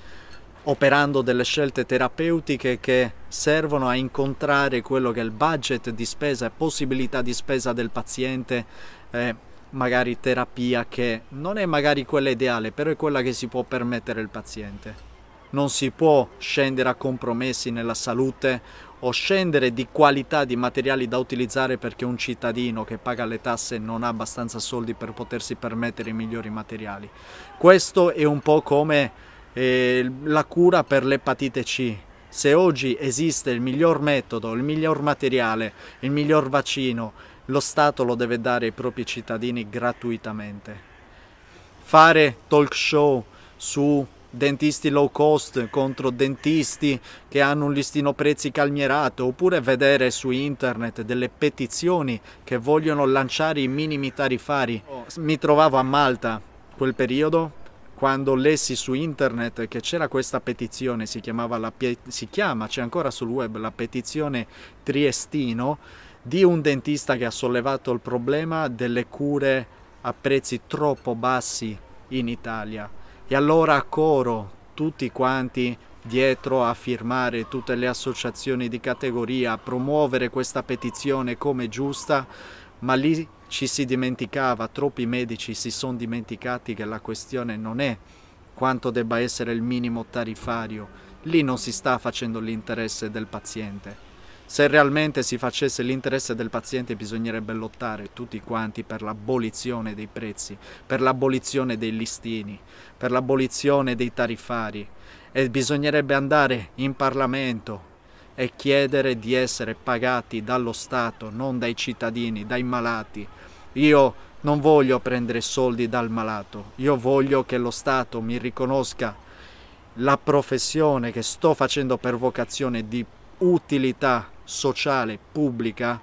operando delle scelte terapeutiche che servono a incontrare quello che è il budget di spesa e possibilità di spesa del paziente, eh, magari terapia che non è magari quella ideale, però è quella che si può permettere il paziente. Non si può scendere a compromessi nella salute o scendere di qualità di materiali da utilizzare perché un cittadino che paga le tasse non ha abbastanza soldi per potersi permettere i migliori materiali. Questo è un po' come eh, la cura per l'epatite C. Se oggi esiste il miglior metodo, il miglior materiale, il miglior vaccino, lo Stato lo deve dare ai propri cittadini gratuitamente. Fare talk show su dentisti low cost contro dentisti che hanno un listino prezzi calmierato oppure vedere su internet delle petizioni che vogliono lanciare i minimi tarifari. Oh. Mi trovavo a Malta quel periodo quando lessi su internet che c'era questa petizione, si, la, si chiama, c'è ancora sul web, la petizione Triestino di un dentista che ha sollevato il problema delle cure a prezzi troppo bassi in Italia. E allora coro tutti quanti dietro a firmare tutte le associazioni di categoria, a promuovere questa petizione come giusta, ma lì ci si dimenticava, troppi medici si sono dimenticati che la questione non è quanto debba essere il minimo tarifario lì non si sta facendo l'interesse del paziente se realmente si facesse l'interesse del paziente bisognerebbe lottare tutti quanti per l'abolizione dei prezzi, per l'abolizione dei listini, per l'abolizione dei tariffari e bisognerebbe andare in Parlamento e chiedere di essere pagati dallo Stato, non dai cittadini, dai malati. Io non voglio prendere soldi dal malato, io voglio che lo Stato mi riconosca la professione che sto facendo per vocazione di utilità sociale, pubblica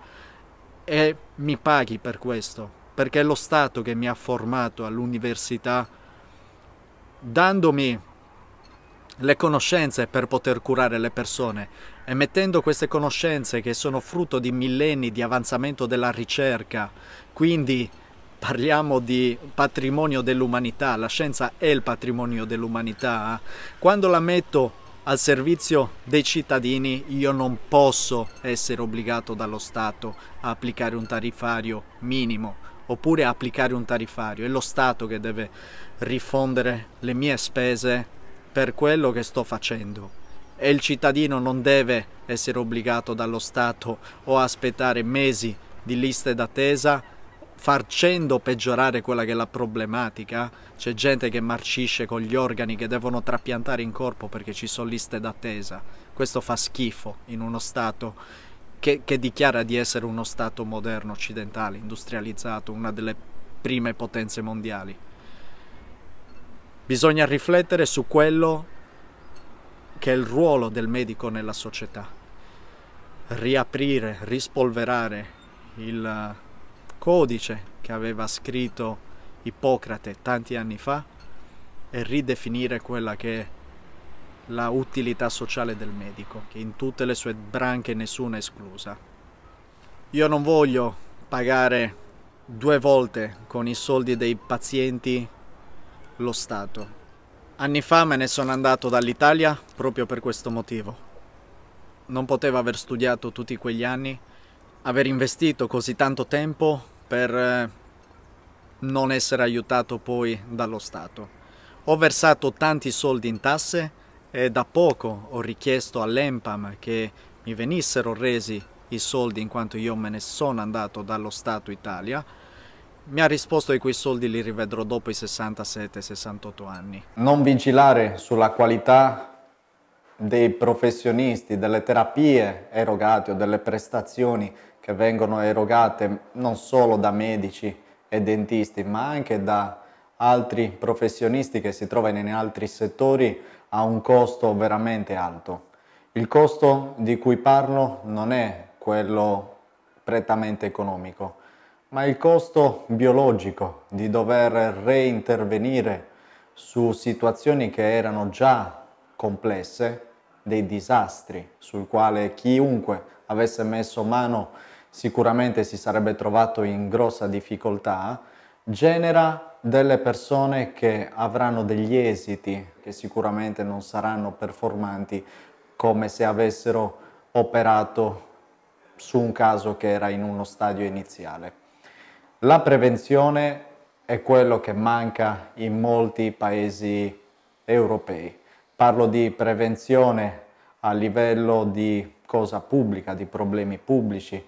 e mi paghi per questo, perché è lo Stato che mi ha formato all'università dandomi le conoscenze per poter curare le persone e mettendo queste conoscenze che sono frutto di millenni di avanzamento della ricerca, quindi parliamo di patrimonio dell'umanità, la scienza è il patrimonio dell'umanità, eh, quando la metto al servizio dei cittadini io non posso essere obbligato dallo Stato a applicare un tarifario minimo oppure a applicare un tarifario. è lo Stato che deve rifondere le mie spese per quello che sto facendo e il cittadino non deve essere obbligato dallo Stato o aspettare mesi di liste d'attesa farcendo peggiorare quella che è la problematica. C'è gente che marcisce con gli organi che devono trapiantare in corpo perché ci sono liste d'attesa. Questo fa schifo in uno Stato che, che dichiara di essere uno Stato moderno, occidentale, industrializzato, una delle prime potenze mondiali. Bisogna riflettere su quello che è il ruolo del medico nella società. Riaprire, rispolverare il codice che aveva scritto Ippocrate tanti anni fa e ridefinire quella che è la utilità sociale del medico, che in tutte le sue branche nessuna è esclusa. Io non voglio pagare due volte con i soldi dei pazienti lo Stato. Anni fa me ne sono andato dall'Italia proprio per questo motivo. Non potevo aver studiato tutti quegli anni, aver investito così tanto tempo per eh, non essere aiutato poi dallo Stato. Ho versato tanti soldi in tasse e da poco ho richiesto all'Empam che mi venissero resi i soldi in quanto io me ne sono andato dallo Stato Italia. Mi ha risposto che quei soldi li rivedrò dopo i 67-68 anni. Non vigilare sulla qualità dei professionisti, delle terapie erogate o delle prestazioni che vengono erogate non solo da medici e dentisti, ma anche da altri professionisti che si trovano in altri settori a un costo veramente alto. Il costo di cui parlo non è quello prettamente economico, ma il costo biologico di dover reintervenire su situazioni che erano già complesse, dei disastri sul quale chiunque avesse messo mano sicuramente si sarebbe trovato in grossa difficoltà, genera delle persone che avranno degli esiti che sicuramente non saranno performanti come se avessero operato su un caso che era in uno stadio iniziale. La prevenzione è quello che manca in molti paesi europei. Parlo di prevenzione a livello di cosa pubblica, di problemi pubblici,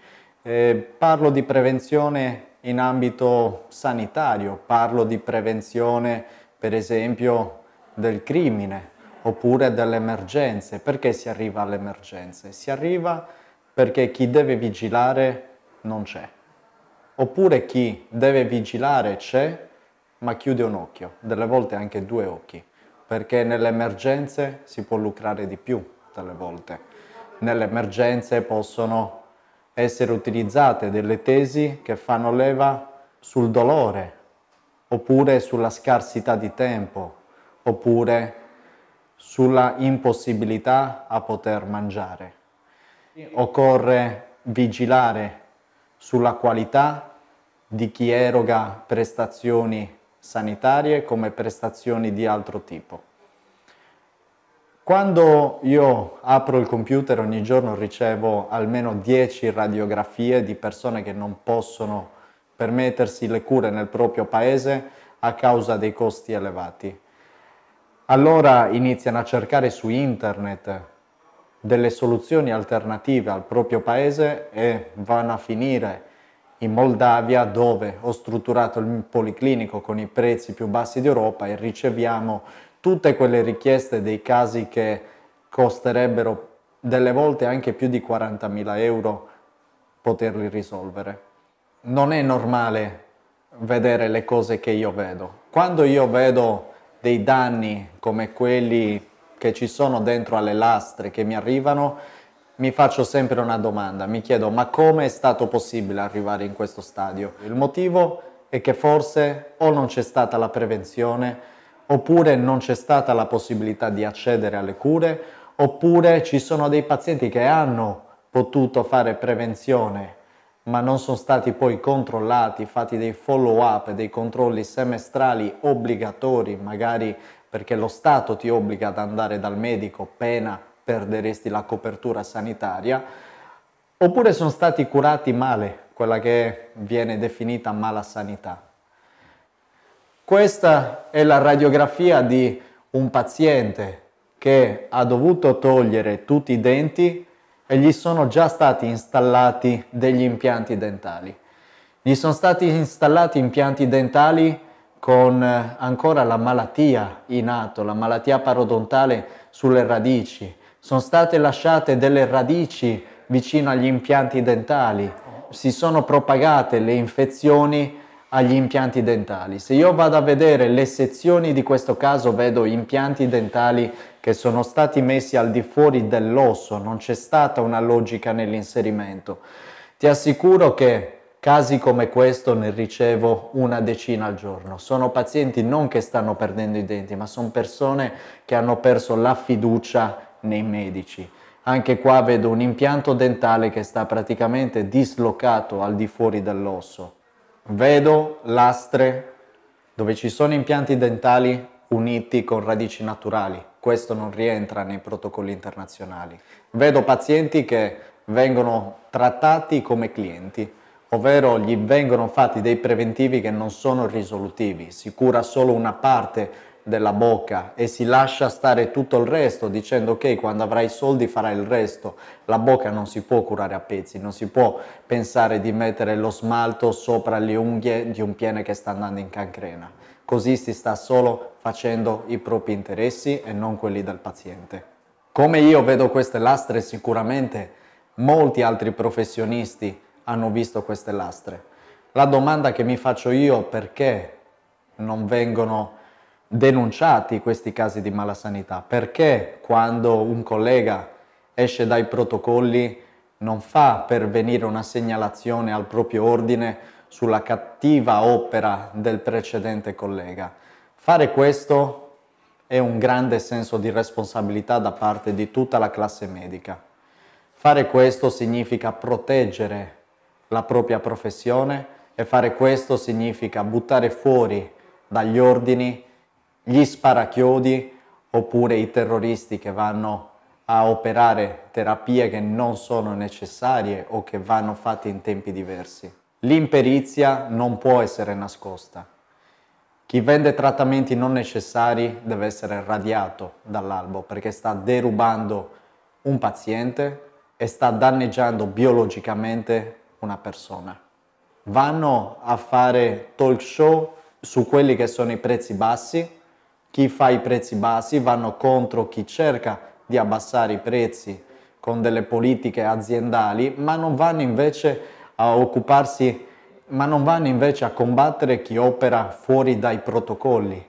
eh, parlo di prevenzione in ambito sanitario, parlo di prevenzione per esempio del crimine oppure delle emergenze. Perché si arriva alle emergenze? Si arriva perché chi deve vigilare non c'è. Oppure chi deve vigilare c'è ma chiude un occhio, delle volte anche due occhi, perché nelle emergenze si può lucrare di più, delle volte. Nelle emergenze possono essere utilizzate delle tesi che fanno leva sul dolore, oppure sulla scarsità di tempo, oppure sulla impossibilità a poter mangiare. Occorre vigilare sulla qualità di chi eroga prestazioni sanitarie come prestazioni di altro tipo. Quando io apro il computer ogni giorno ricevo almeno 10 radiografie di persone che non possono permettersi le cure nel proprio paese a causa dei costi elevati. Allora iniziano a cercare su internet delle soluzioni alternative al proprio paese e vanno a finire in Moldavia dove ho strutturato il policlinico con i prezzi più bassi d'Europa e riceviamo tutte quelle richieste dei casi che costerebbero delle volte anche più di 40.000 euro poterli risolvere. Non è normale vedere le cose che io vedo. Quando io vedo dei danni come quelli che ci sono dentro alle lastre che mi arrivano, mi faccio sempre una domanda, mi chiedo ma come è stato possibile arrivare in questo stadio? Il motivo è che forse o non c'è stata la prevenzione, oppure non c'è stata la possibilità di accedere alle cure, oppure ci sono dei pazienti che hanno potuto fare prevenzione ma non sono stati poi controllati, fatti dei follow up, dei controlli semestrali obbligatori, magari perché lo Stato ti obbliga ad andare dal medico, pena perderesti la copertura sanitaria, oppure sono stati curati male, quella che viene definita mala sanità. Questa è la radiografia di un paziente che ha dovuto togliere tutti i denti e gli sono già stati installati degli impianti dentali. Gli sono stati installati impianti dentali con eh, ancora la malattia in atto, la malattia parodontale sulle radici. Sono state lasciate delle radici vicino agli impianti dentali, si sono propagate le infezioni agli impianti dentali. Se io vado a vedere le sezioni di questo caso vedo impianti dentali che sono stati messi al di fuori dell'osso, non c'è stata una logica nell'inserimento. Ti assicuro che casi come questo ne ricevo una decina al giorno. Sono pazienti non che stanno perdendo i denti, ma sono persone che hanno perso la fiducia nei medici. Anche qua vedo un impianto dentale che sta praticamente dislocato al di fuori dell'osso Vedo lastre dove ci sono impianti dentali uniti con radici naturali. Questo non rientra nei protocolli internazionali. Vedo pazienti che vengono trattati come clienti, ovvero gli vengono fatti dei preventivi che non sono risolutivi, si cura solo una parte della bocca e si lascia stare tutto il resto dicendo ok quando avrai i soldi farai il resto la bocca non si può curare a pezzi non si può pensare di mettere lo smalto sopra le unghie di un piene che sta andando in cancrena così si sta solo facendo i propri interessi e non quelli del paziente come io vedo queste lastre sicuramente molti altri professionisti hanno visto queste lastre la domanda che mi faccio io perché non vengono denunciati questi casi di malasanità? Perché quando un collega esce dai protocolli non fa pervenire una segnalazione al proprio ordine sulla cattiva opera del precedente collega? Fare questo è un grande senso di responsabilità da parte di tutta la classe medica. Fare questo significa proteggere la propria professione e fare questo significa buttare fuori dagli ordini gli sparachiodi oppure i terroristi che vanno a operare terapie che non sono necessarie o che vanno fatte in tempi diversi. L'imperizia non può essere nascosta. Chi vende trattamenti non necessari deve essere radiato dall'albo perché sta derubando un paziente e sta danneggiando biologicamente una persona. Vanno a fare talk show su quelli che sono i prezzi bassi chi fa i prezzi bassi vanno contro chi cerca di abbassare i prezzi con delle politiche aziendali, ma non vanno invece a occuparsi, ma non vanno invece a combattere chi opera fuori dai protocolli.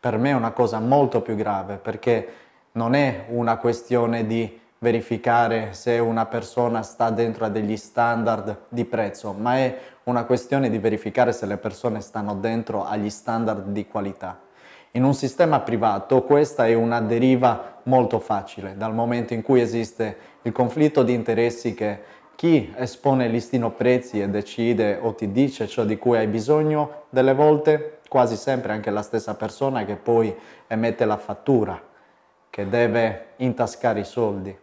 Per me è una cosa molto più grave perché non è una questione di verificare se una persona sta dentro a degli standard di prezzo, ma è una questione di verificare se le persone stanno dentro agli standard di qualità. In un sistema privato questa è una deriva molto facile, dal momento in cui esiste il conflitto di interessi che chi espone listino prezzi e decide o ti dice ciò di cui hai bisogno, delle volte quasi sempre anche la stessa persona che poi emette la fattura, che deve intascare i soldi.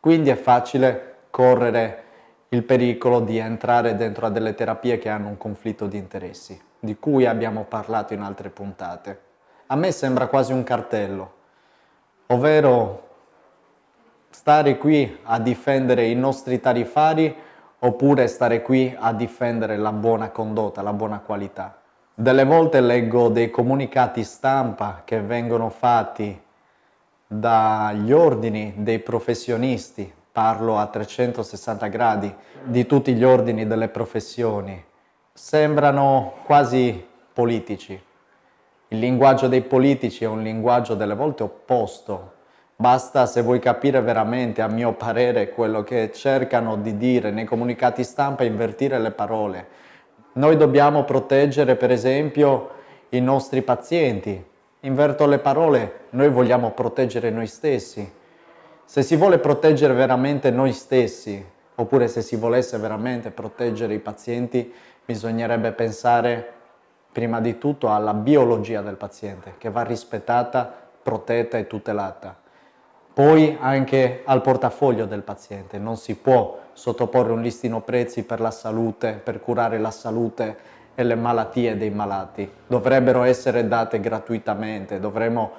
Quindi è facile correre il pericolo di entrare dentro a delle terapie che hanno un conflitto di interessi, di cui abbiamo parlato in altre puntate a me sembra quasi un cartello, ovvero stare qui a difendere i nostri tarifari oppure stare qui a difendere la buona condotta, la buona qualità. Delle volte leggo dei comunicati stampa che vengono fatti dagli ordini dei professionisti, parlo a 360 gradi, di tutti gli ordini delle professioni, sembrano quasi politici. Il linguaggio dei politici è un linguaggio delle volte opposto. Basta se vuoi capire veramente, a mio parere, quello che cercano di dire nei comunicati stampa, invertire le parole. Noi dobbiamo proteggere, per esempio, i nostri pazienti. Inverto le parole, noi vogliamo proteggere noi stessi. Se si vuole proteggere veramente noi stessi, oppure se si volesse veramente proteggere i pazienti, bisognerebbe pensare prima di tutto alla biologia del paziente che va rispettata, protetta e tutelata. Poi anche al portafoglio del paziente, non si può sottoporre un listino prezzi per la salute, per curare la salute e le malattie dei malati. Dovrebbero essere date gratuitamente, dovremmo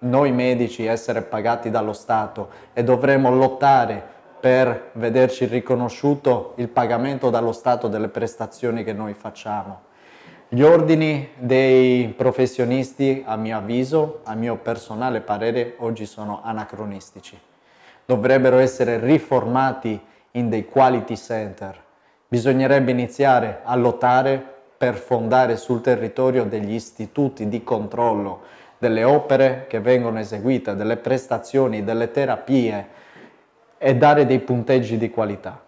noi medici essere pagati dallo Stato e dovremmo lottare per vederci riconosciuto il pagamento dallo Stato delle prestazioni che noi facciamo gli ordini dei professionisti, a mio avviso, a mio personale parere, oggi sono anacronistici. Dovrebbero essere riformati in dei quality center. Bisognerebbe iniziare a lottare per fondare sul territorio degli istituti di controllo delle opere che vengono eseguite, delle prestazioni, delle terapie e dare dei punteggi di qualità.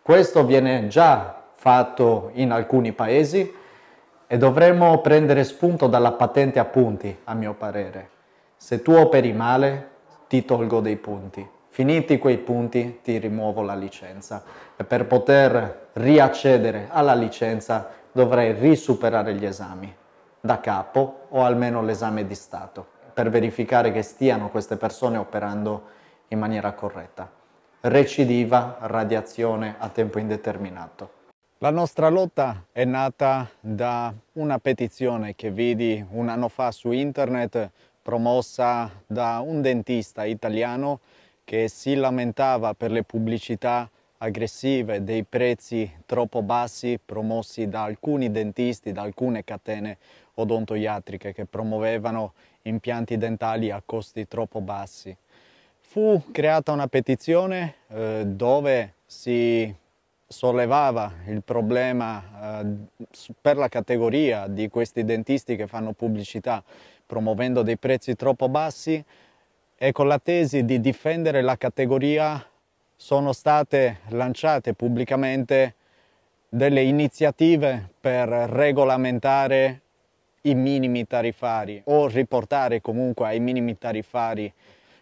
Questo viene già fatto in alcuni paesi, e dovremmo prendere spunto dalla patente a punti, a mio parere. Se tu operi male, ti tolgo dei punti. Finiti quei punti, ti rimuovo la licenza. E per poter riaccedere alla licenza, dovrai risuperare gli esami da capo o almeno l'esame di Stato per verificare che stiano queste persone operando in maniera corretta. Recidiva, radiazione a tempo indeterminato. La nostra lotta è nata da una petizione che vidi un anno fa su internet promossa da un dentista italiano che si lamentava per le pubblicità aggressive dei prezzi troppo bassi promossi da alcuni dentisti, da alcune catene odontoiatriche che promuovevano impianti dentali a costi troppo bassi. Fu creata una petizione eh, dove si sollevava il problema eh, per la categoria di questi dentisti che fanno pubblicità promuovendo dei prezzi troppo bassi e con la tesi di difendere la categoria sono state lanciate pubblicamente delle iniziative per regolamentare i minimi tarifari o riportare comunque ai minimi tarifari.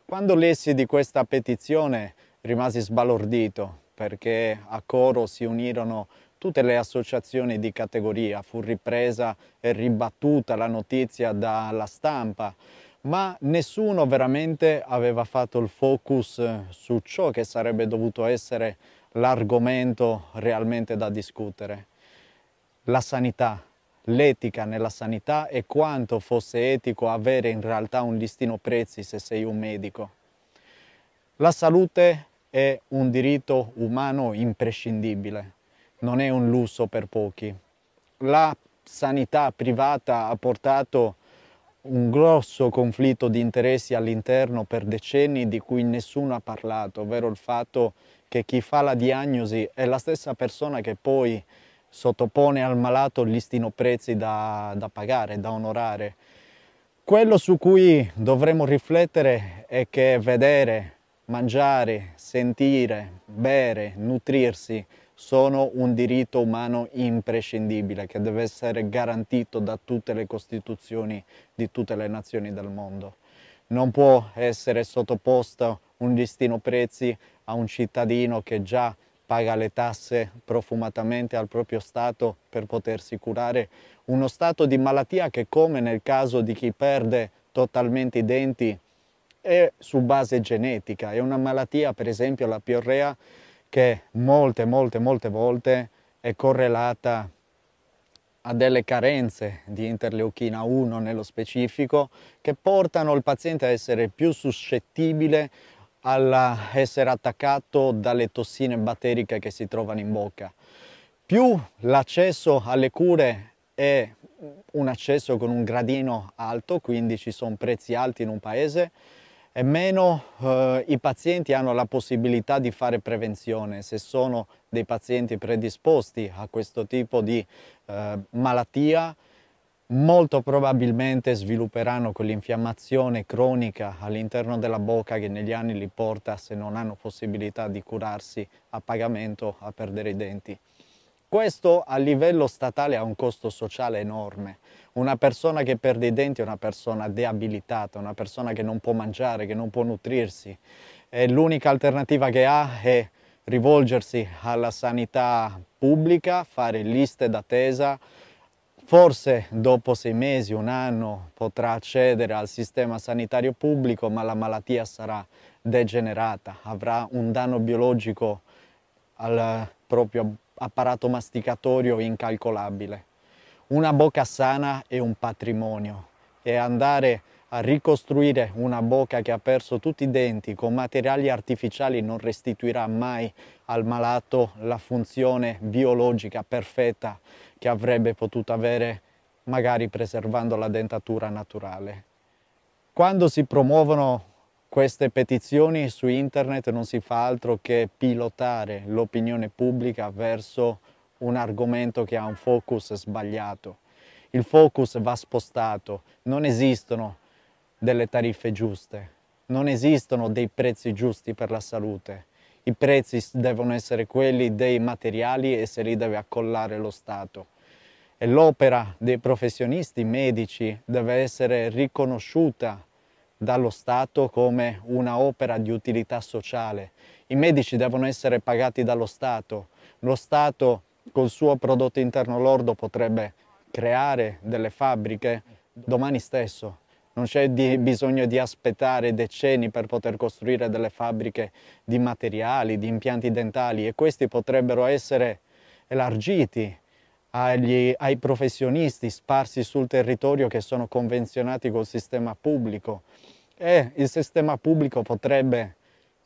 Quando lessi di questa petizione rimasi sbalordito perché a coro si unirono tutte le associazioni di categoria, fu ripresa e ribattuta la notizia dalla stampa, ma nessuno veramente aveva fatto il focus su ciò che sarebbe dovuto essere l'argomento realmente da discutere. La sanità, l'etica nella sanità e quanto fosse etico avere in realtà un listino prezzi se sei un medico. La salute è un diritto umano imprescindibile, non è un lusso per pochi. La sanità privata ha portato un grosso conflitto di interessi all'interno per decenni di cui nessuno ha parlato, ovvero il fatto che chi fa la diagnosi è la stessa persona che poi sottopone al malato il listino prezzi da, da pagare, da onorare. Quello su cui dovremmo riflettere è che vedere Mangiare, sentire, bere, nutrirsi sono un diritto umano imprescindibile che deve essere garantito da tutte le costituzioni di tutte le nazioni del mondo. Non può essere sottoposto un listino prezzi a un cittadino che già paga le tasse profumatamente al proprio Stato per potersi curare, uno stato di malattia che come nel caso di chi perde totalmente i denti è su base genetica, è una malattia per esempio la piorrea che molte molte molte volte è correlata a delle carenze di interleuchina 1 nello specifico che portano il paziente a essere più suscettibile a essere attaccato dalle tossine batteriche che si trovano in bocca. Più l'accesso alle cure è un accesso con un gradino alto, quindi ci sono prezzi alti in un paese, e meno eh, i pazienti hanno la possibilità di fare prevenzione se sono dei pazienti predisposti a questo tipo di eh, malattia molto probabilmente svilupperanno quell'infiammazione cronica all'interno della bocca che negli anni li porta, se non hanno possibilità di curarsi a pagamento, a perdere i denti. Questo a livello statale ha un costo sociale enorme una persona che perde i denti è una persona deabilitata, una persona che non può mangiare, che non può nutrirsi. E l'unica alternativa che ha è rivolgersi alla sanità pubblica, fare liste d'attesa, Forse dopo sei mesi, un anno, potrà accedere al sistema sanitario pubblico, ma la malattia sarà degenerata, avrà un danno biologico al proprio apparato masticatorio incalcolabile. Una bocca sana è un patrimonio e andare a ricostruire una bocca che ha perso tutti i denti con materiali artificiali non restituirà mai al malato la funzione biologica perfetta che avrebbe potuto avere magari preservando la dentatura naturale. Quando si promuovono queste petizioni su internet non si fa altro che pilotare l'opinione pubblica verso un argomento che ha un focus sbagliato. Il focus va spostato, non esistono delle tariffe giuste, non esistono dei prezzi giusti per la salute. I prezzi devono essere quelli dei materiali e se li deve accollare lo Stato. E l'opera dei professionisti medici deve essere riconosciuta dallo Stato come un'opera di utilità sociale. I medici devono essere pagati dallo Stato. Lo Stato col suo prodotto interno lordo potrebbe creare delle fabbriche domani stesso. Non c'è di bisogno di aspettare decenni per poter costruire delle fabbriche di materiali, di impianti dentali e questi potrebbero essere elargiti agli, ai professionisti sparsi sul territorio che sono convenzionati col sistema pubblico e il sistema pubblico potrebbe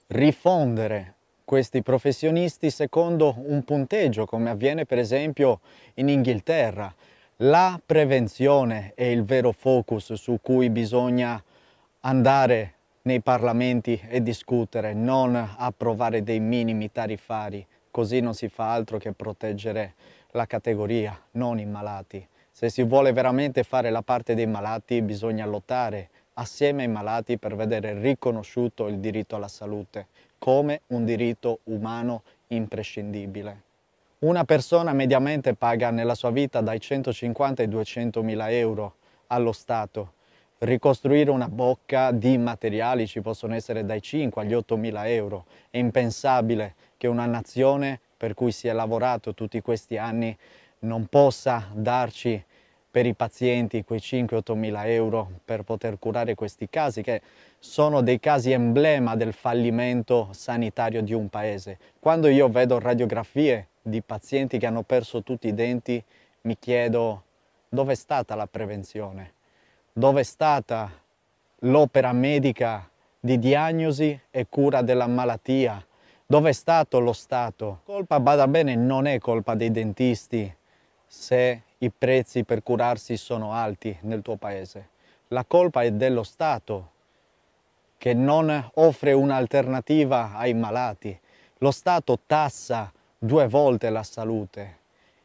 rifondere questi professionisti secondo un punteggio, come avviene per esempio in Inghilterra. La prevenzione è il vero focus su cui bisogna andare nei parlamenti e discutere, non approvare dei minimi tariffari, così non si fa altro che proteggere la categoria, non i malati. Se si vuole veramente fare la parte dei malati bisogna lottare assieme ai malati per vedere riconosciuto il diritto alla salute come un diritto umano imprescindibile. Una persona mediamente paga nella sua vita dai 150 ai 200 mila euro allo Stato. Ricostruire una bocca di materiali ci possono essere dai 5 agli 8 mila euro. È impensabile che una nazione per cui si è lavorato tutti questi anni non possa darci per i pazienti quei 5-8 mila euro per poter curare questi casi che sono dei casi emblema del fallimento sanitario di un paese. Quando io vedo radiografie di pazienti che hanno perso tutti i denti, mi chiedo dove è stata la prevenzione, dove è stata l'opera medica di diagnosi e cura della malattia, dove è stato lo Stato. Colpa, bada bene, non è colpa dei dentisti se i prezzi per curarsi sono alti nel tuo paese. La colpa è dello Stato che non offre un'alternativa ai malati. Lo Stato tassa due volte la salute.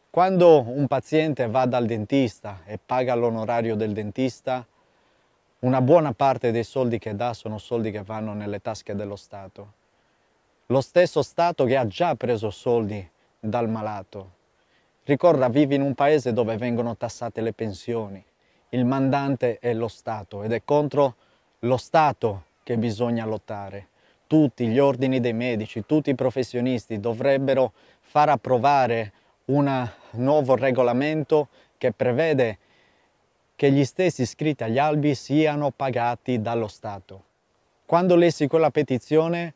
Quando un paziente va dal dentista e paga l'onorario del dentista, una buona parte dei soldi che dà sono soldi che vanno nelle tasche dello Stato. Lo stesso Stato che ha già preso soldi dal malato. Ricorda, vivi in un paese dove vengono tassate le pensioni. Il mandante è lo Stato ed è contro lo Stato che bisogna lottare. Tutti gli ordini dei medici, tutti i professionisti dovrebbero far approvare un nuovo regolamento che prevede che gli stessi iscritti agli albi siano pagati dallo Stato. Quando lessi quella petizione,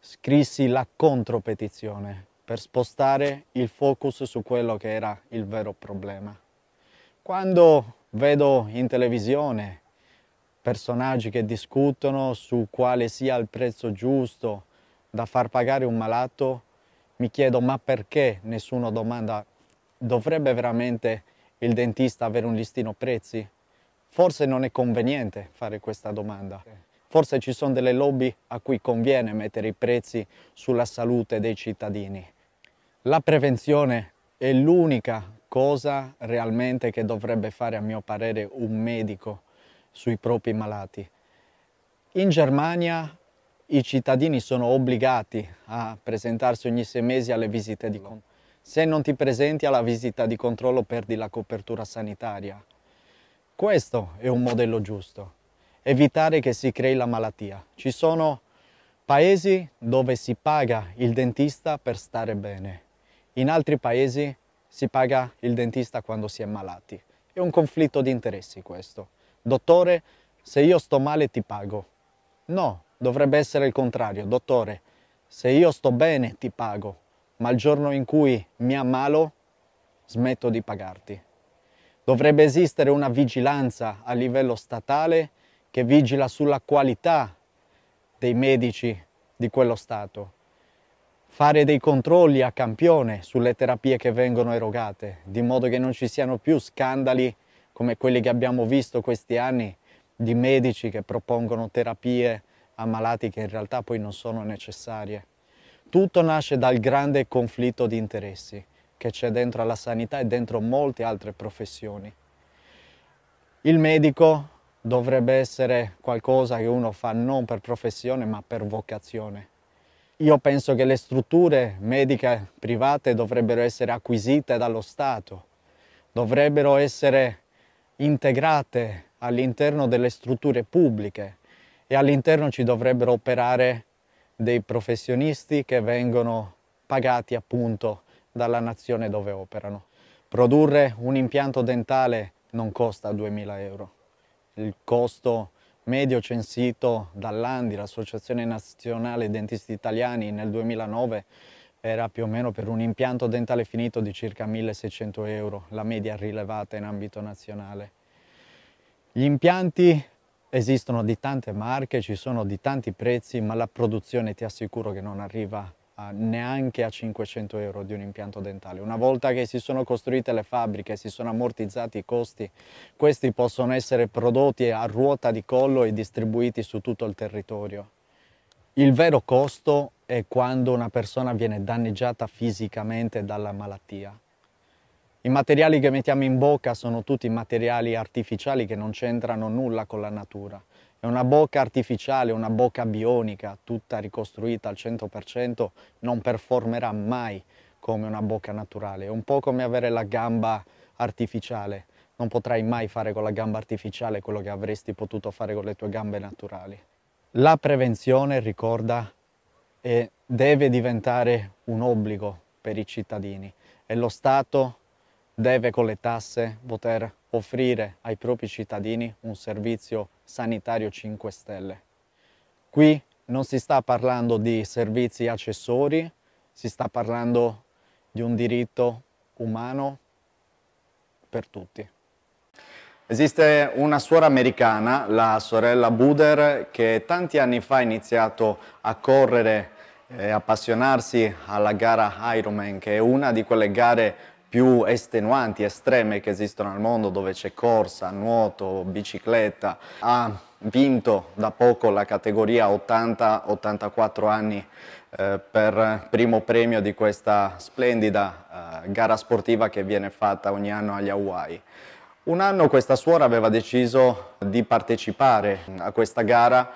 scrissi la contropetizione per spostare il focus su quello che era il vero problema. Quando vedo in televisione personaggi che discutono su quale sia il prezzo giusto da far pagare un malato, mi chiedo ma perché nessuno domanda dovrebbe veramente il dentista avere un listino prezzi? Forse non è conveniente fare questa domanda. Forse ci sono delle lobby a cui conviene mettere i prezzi sulla salute dei cittadini. La prevenzione è l'unica cosa realmente che dovrebbe fare a mio parere un medico sui propri malati. In Germania i cittadini sono obbligati a presentarsi ogni sei mesi alle visite di controllo. Se non ti presenti alla visita di controllo perdi la copertura sanitaria. Questo è un modello giusto, evitare che si crei la malattia. Ci sono paesi dove si paga il dentista per stare bene, in altri paesi si paga il dentista quando si è malati. È un conflitto di interessi questo dottore, se io sto male ti pago. No, dovrebbe essere il contrario, dottore, se io sto bene ti pago, ma il giorno in cui mi ammalo smetto di pagarti. Dovrebbe esistere una vigilanza a livello statale che vigila sulla qualità dei medici di quello Stato. Fare dei controlli a campione sulle terapie che vengono erogate, di modo che non ci siano più scandali come quelli che abbiamo visto questi anni di medici che propongono terapie a malati che in realtà poi non sono necessarie. Tutto nasce dal grande conflitto di interessi che c'è dentro la sanità e dentro molte altre professioni. Il medico dovrebbe essere qualcosa che uno fa non per professione ma per vocazione. Io penso che le strutture mediche private dovrebbero essere acquisite dallo Stato, dovrebbero essere integrate all'interno delle strutture pubbliche e all'interno ci dovrebbero operare dei professionisti che vengono pagati appunto dalla nazione dove operano. Produrre un impianto dentale non costa 2.000 euro. Il costo medio censito dall'ANDI, l'Associazione Nazionale Dentisti Italiani, nel 2009 era più o meno per un impianto dentale finito di circa 1600 euro, la media rilevata in ambito nazionale. Gli impianti esistono di tante marche, ci sono di tanti prezzi, ma la produzione ti assicuro che non arriva a neanche a 500 euro di un impianto dentale. Una volta che si sono costruite le fabbriche, si sono ammortizzati i costi, questi possono essere prodotti a ruota di collo e distribuiti su tutto il territorio. Il vero costo è quando una persona viene danneggiata fisicamente dalla malattia. I materiali che mettiamo in bocca sono tutti materiali artificiali che non c'entrano nulla con la natura. È una bocca artificiale, una bocca bionica, tutta ricostruita al 100%, non performerà mai come una bocca naturale. È un po' come avere la gamba artificiale. Non potrai mai fare con la gamba artificiale quello che avresti potuto fare con le tue gambe naturali. La prevenzione, ricorda, è, deve diventare un obbligo per i cittadini e lo Stato deve con le tasse poter offrire ai propri cittadini un servizio sanitario 5 stelle. Qui non si sta parlando di servizi accessori, si sta parlando di un diritto umano per tutti. Esiste una suora americana, la sorella Buder, che tanti anni fa ha iniziato a correre e appassionarsi alla gara Ironman, che è una di quelle gare più estenuanti, estreme che esistono al mondo, dove c'è corsa, nuoto, bicicletta. Ha vinto da poco la categoria 80-84 anni eh, per primo premio di questa splendida eh, gara sportiva che viene fatta ogni anno agli Hawaii. Un anno questa suora aveva deciso di partecipare a questa gara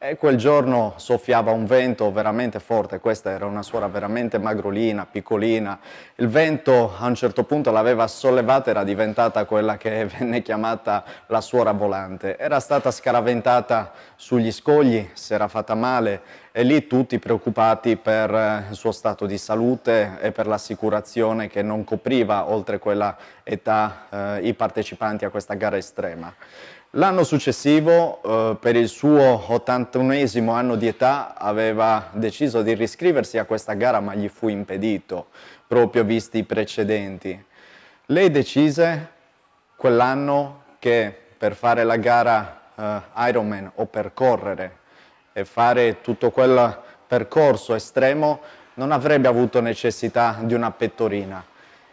e quel giorno soffiava un vento veramente forte, questa era una suora veramente magrolina, piccolina. Il vento a un certo punto l'aveva sollevata, era diventata quella che venne chiamata la suora volante. Era stata scaraventata sugli scogli, si era fatta male e lì tutti preoccupati per eh, il suo stato di salute e per l'assicurazione che non copriva oltre quella età eh, i partecipanti a questa gara estrema. L'anno successivo, eh, per il suo 81esimo anno di età, aveva deciso di riscriversi a questa gara ma gli fu impedito, proprio visti i precedenti. Lei decise quell'anno che per fare la gara eh, Ironman o per correre e fare tutto quel percorso estremo non avrebbe avuto necessità di una pettorina.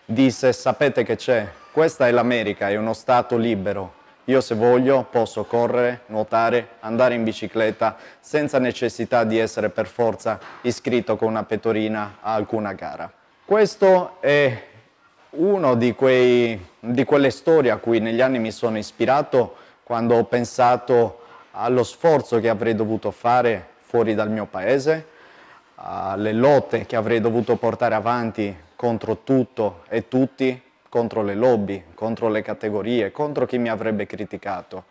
Disse, sapete che c'è, questa è l'America, è uno Stato libero, io se voglio posso correre, nuotare, andare in bicicletta senza necessità di essere per forza iscritto con una pettorina a alcuna gara. Questo è uno di, quei, di quelle storie a cui negli anni mi sono ispirato quando ho pensato allo sforzo che avrei dovuto fare fuori dal mio paese, alle lotte che avrei dovuto portare avanti contro tutto e tutti contro le lobby, contro le categorie, contro chi mi avrebbe criticato.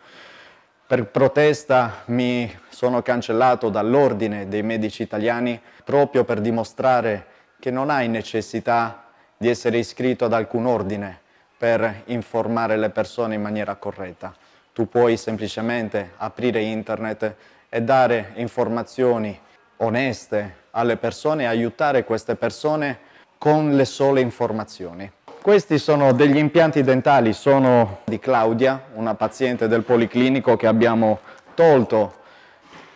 Per protesta mi sono cancellato dall'ordine dei medici italiani proprio per dimostrare che non hai necessità di essere iscritto ad alcun ordine per informare le persone in maniera corretta. Tu puoi semplicemente aprire internet e dare informazioni oneste alle persone e aiutare queste persone con le sole informazioni. Questi sono degli impianti dentali, sono di Claudia, una paziente del Policlinico che abbiamo tolto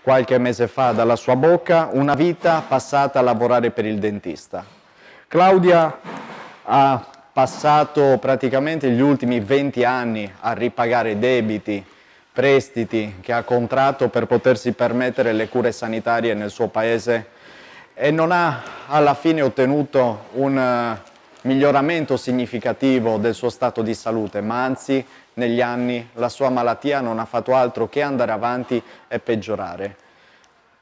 qualche mese fa dalla sua bocca una vita passata a lavorare per il dentista. Claudia ha passato praticamente gli ultimi 20 anni a ripagare debiti, prestiti che ha contratto per potersi permettere le cure sanitarie nel suo paese e non ha alla fine ottenuto un miglioramento significativo del suo stato di salute, ma anzi negli anni la sua malattia non ha fatto altro che andare avanti e peggiorare.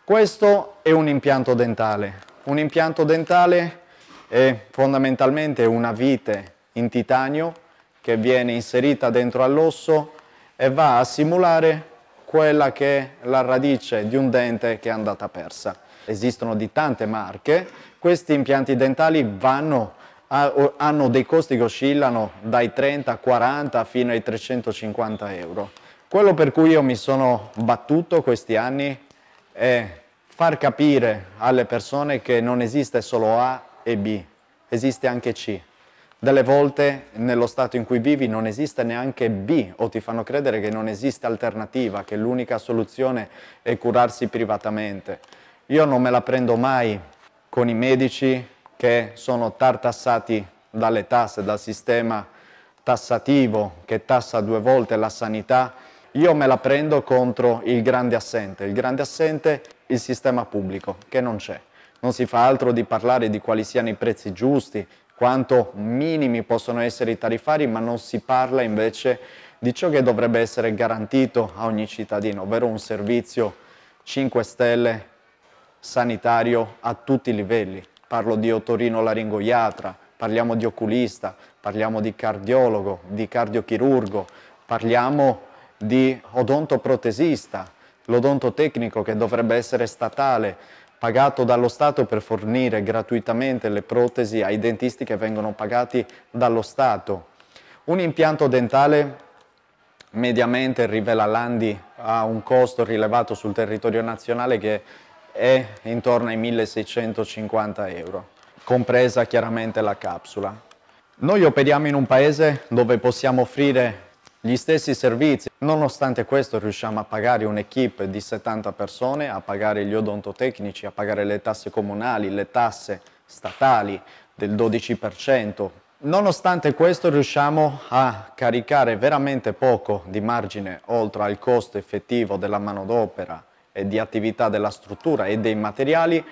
Questo è un impianto dentale. Un impianto dentale è fondamentalmente una vite in titanio che viene inserita dentro all'osso e va a simulare quella che è la radice di un dente che è andata persa. Esistono di tante marche, questi impianti dentali vanno hanno dei costi che oscillano dai 30, 40 fino ai 350 euro. Quello per cui io mi sono battuto questi anni è far capire alle persone che non esiste solo A e B, esiste anche C. Delle volte nello stato in cui vivi non esiste neanche B o ti fanno credere che non esiste alternativa, che l'unica soluzione è curarsi privatamente. Io non me la prendo mai con i medici, che sono tartassati dalle tasse, dal sistema tassativo che tassa due volte la sanità, io me la prendo contro il grande assente. Il grande assente, è il sistema pubblico, che non c'è. Non si fa altro di parlare di quali siano i prezzi giusti, quanto minimi possono essere i tarifari, ma non si parla invece di ciò che dovrebbe essere garantito a ogni cittadino, ovvero un servizio 5 stelle sanitario a tutti i livelli, parlo di otorino-laringoiatra, parliamo di oculista, parliamo di cardiologo, di cardiochirurgo, parliamo di odontoprotesista, l'odontotecnico che dovrebbe essere statale, pagato dallo Stato per fornire gratuitamente le protesi ai dentisti che vengono pagati dallo Stato. Un impianto dentale mediamente, rivela Landi, ha un costo rilevato sul territorio nazionale che è intorno ai 1650 euro, compresa chiaramente la capsula. Noi operiamo in un paese dove possiamo offrire gli stessi servizi. Nonostante questo riusciamo a pagare un'equipe di 70 persone, a pagare gli odontotecnici, a pagare le tasse comunali, le tasse statali del 12%. Nonostante questo riusciamo a caricare veramente poco di margine oltre al costo effettivo della manodopera e di attività della struttura e dei materiali,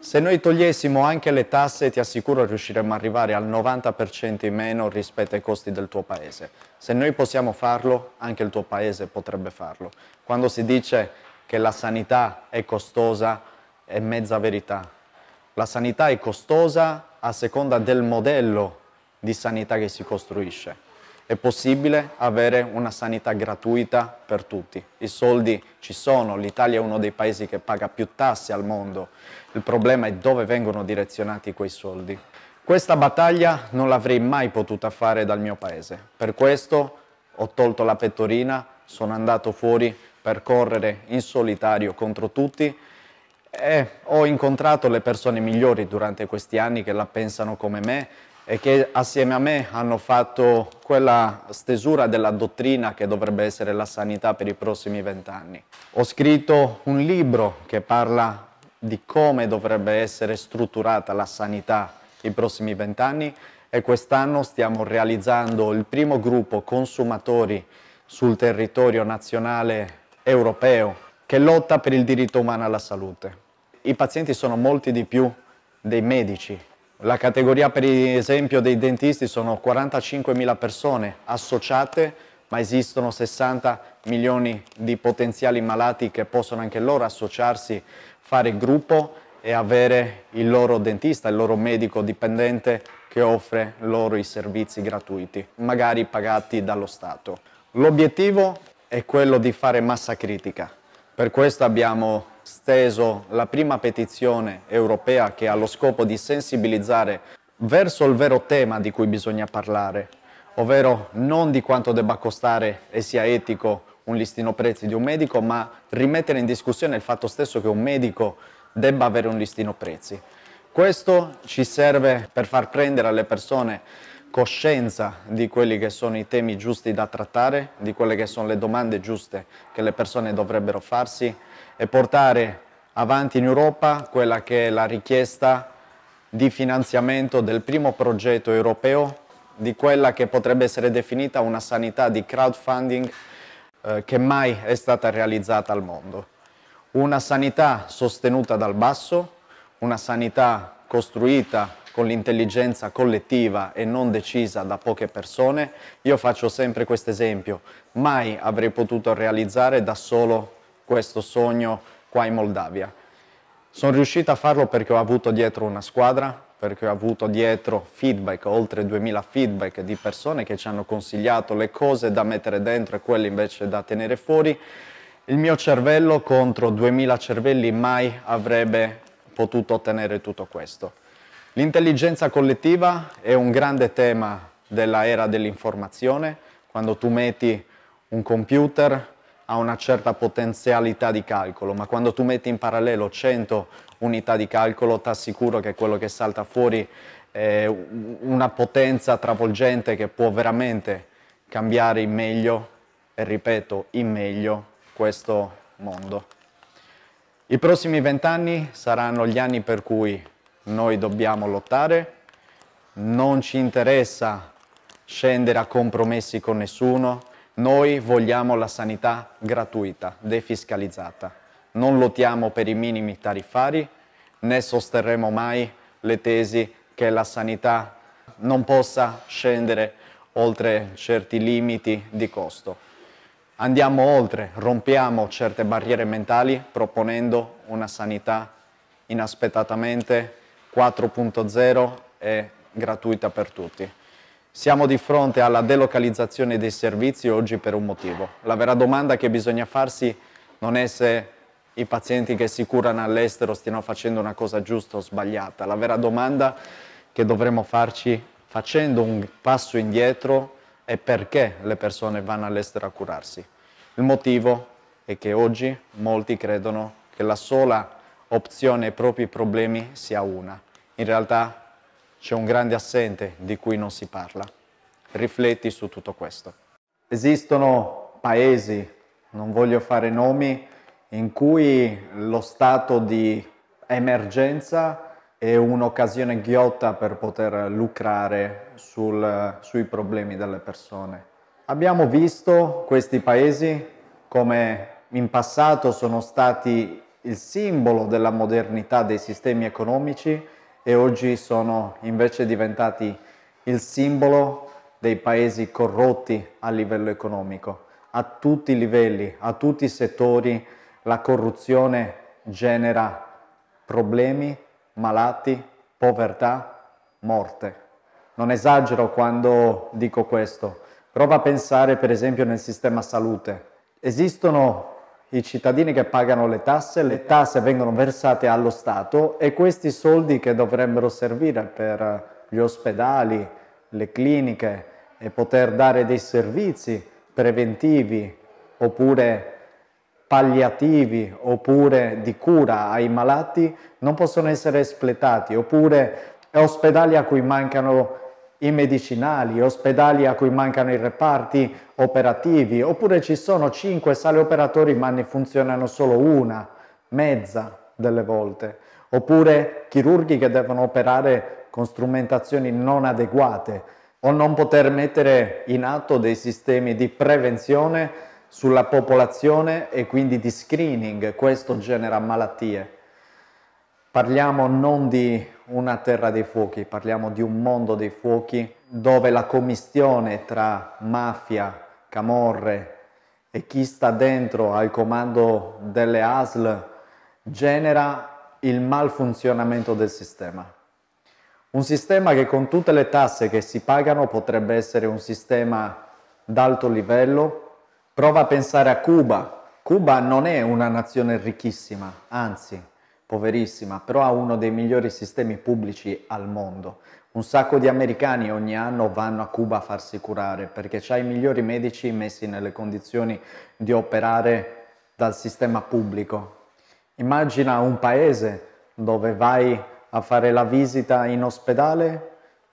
se noi togliessimo anche le tasse ti assicuro riusciremmo ad arrivare al 90% in meno rispetto ai costi del tuo paese. Se noi possiamo farlo, anche il tuo paese potrebbe farlo. Quando si dice che la sanità è costosa, è mezza verità. La sanità è costosa a seconda del modello di sanità che si costruisce. È possibile avere una sanità gratuita per tutti. I soldi ci sono, l'Italia è uno dei paesi che paga più tasse al mondo. Il problema è dove vengono direzionati quei soldi. Questa battaglia non l'avrei mai potuta fare dal mio paese. Per questo ho tolto la pettorina, sono andato fuori per correre in solitario contro tutti e ho incontrato le persone migliori durante questi anni che la pensano come me, e che assieme a me hanno fatto quella stesura della dottrina che dovrebbe essere la sanità per i prossimi vent'anni. Ho scritto un libro che parla di come dovrebbe essere strutturata la sanità i prossimi vent'anni e quest'anno stiamo realizzando il primo gruppo consumatori sul territorio nazionale europeo che lotta per il diritto umano alla salute. I pazienti sono molti di più dei medici la categoria per esempio dei dentisti sono 45.000 persone associate ma esistono 60 milioni di potenziali malati che possono anche loro associarsi, fare gruppo e avere il loro dentista, il loro medico dipendente che offre loro i servizi gratuiti, magari pagati dallo Stato. L'obiettivo è quello di fare massa critica. Per questo abbiamo steso la prima petizione europea che ha lo scopo di sensibilizzare verso il vero tema di cui bisogna parlare, ovvero non di quanto debba costare e sia etico un listino prezzi di un medico, ma rimettere in discussione il fatto stesso che un medico debba avere un listino prezzi. Questo ci serve per far prendere alle persone coscienza di quelli che sono i temi giusti da trattare, di quelle che sono le domande giuste che le persone dovrebbero farsi e portare avanti in Europa quella che è la richiesta di finanziamento del primo progetto europeo di quella che potrebbe essere definita una sanità di crowdfunding eh, che mai è stata realizzata al mondo. Una sanità sostenuta dal basso, una sanità costruita con l'intelligenza collettiva e non decisa da poche persone. Io faccio sempre questo esempio, mai avrei potuto realizzare da solo questo sogno qua in Moldavia. Sono riuscito a farlo perché ho avuto dietro una squadra, perché ho avuto dietro feedback, oltre 2000 feedback di persone che ci hanno consigliato le cose da mettere dentro e quelle invece da tenere fuori. Il mio cervello contro 2000 cervelli mai avrebbe potuto ottenere tutto questo. L'intelligenza collettiva è un grande tema della era dell'informazione, quando tu metti un computer, ha una certa potenzialità di calcolo, ma quando tu metti in parallelo 100 unità di calcolo, ti assicuro che quello che salta fuori è una potenza travolgente che può veramente cambiare in meglio, e ripeto, in meglio questo mondo. I prossimi vent'anni saranno gli anni per cui noi dobbiamo lottare, non ci interessa scendere a compromessi con nessuno, noi vogliamo la sanità gratuita, defiscalizzata. Non lottiamo per i minimi tariffari, né sosterremo mai le tesi che la sanità non possa scendere oltre certi limiti di costo. Andiamo oltre, rompiamo certe barriere mentali proponendo una sanità inaspettatamente 4.0 e gratuita per tutti. Siamo di fronte alla delocalizzazione dei servizi oggi per un motivo. La vera domanda che bisogna farsi non è se i pazienti che si curano all'estero stiano facendo una cosa giusta o sbagliata. La vera domanda che dovremmo farci facendo un passo indietro è perché le persone vanno all'estero a curarsi. Il motivo è che oggi molti credono che la sola opzione ai propri problemi sia una. In realtà c'è un grande assente di cui non si parla. Rifletti su tutto questo. Esistono paesi, non voglio fare nomi, in cui lo stato di emergenza è un'occasione ghiotta per poter lucrare sul, sui problemi delle persone. Abbiamo visto questi paesi come in passato sono stati il simbolo della modernità dei sistemi economici e oggi sono invece diventati il simbolo dei paesi corrotti a livello economico. A tutti i livelli, a tutti i settori, la corruzione genera problemi, malati, povertà, morte. Non esagero quando dico questo. Prova a pensare per esempio nel sistema salute. Esistono i cittadini che pagano le tasse, le tasse vengono versate allo Stato e questi soldi che dovrebbero servire per gli ospedali, le cliniche e poter dare dei servizi preventivi oppure palliativi oppure di cura ai malati non possono essere espletati oppure ospedali a cui mancano i medicinali, ospedali a cui mancano i reparti operativi, oppure ci sono cinque sale operatori ma ne funzionano solo una, mezza delle volte, oppure chirurghi che devono operare con strumentazioni non adeguate o non poter mettere in atto dei sistemi di prevenzione sulla popolazione e quindi di screening, questo genera malattie. Parliamo non di una terra dei fuochi, parliamo di un mondo dei fuochi dove la commistione tra mafia, camorre e chi sta dentro al comando delle ASL genera il malfunzionamento del sistema. Un sistema che con tutte le tasse che si pagano potrebbe essere un sistema d'alto livello. Prova a pensare a Cuba. Cuba non è una nazione ricchissima, anzi poverissima, però ha uno dei migliori sistemi pubblici al mondo. Un sacco di americani ogni anno vanno a Cuba a farsi curare perché c'ha i migliori medici messi nelle condizioni di operare dal sistema pubblico. Immagina un paese dove vai a fare la visita in ospedale,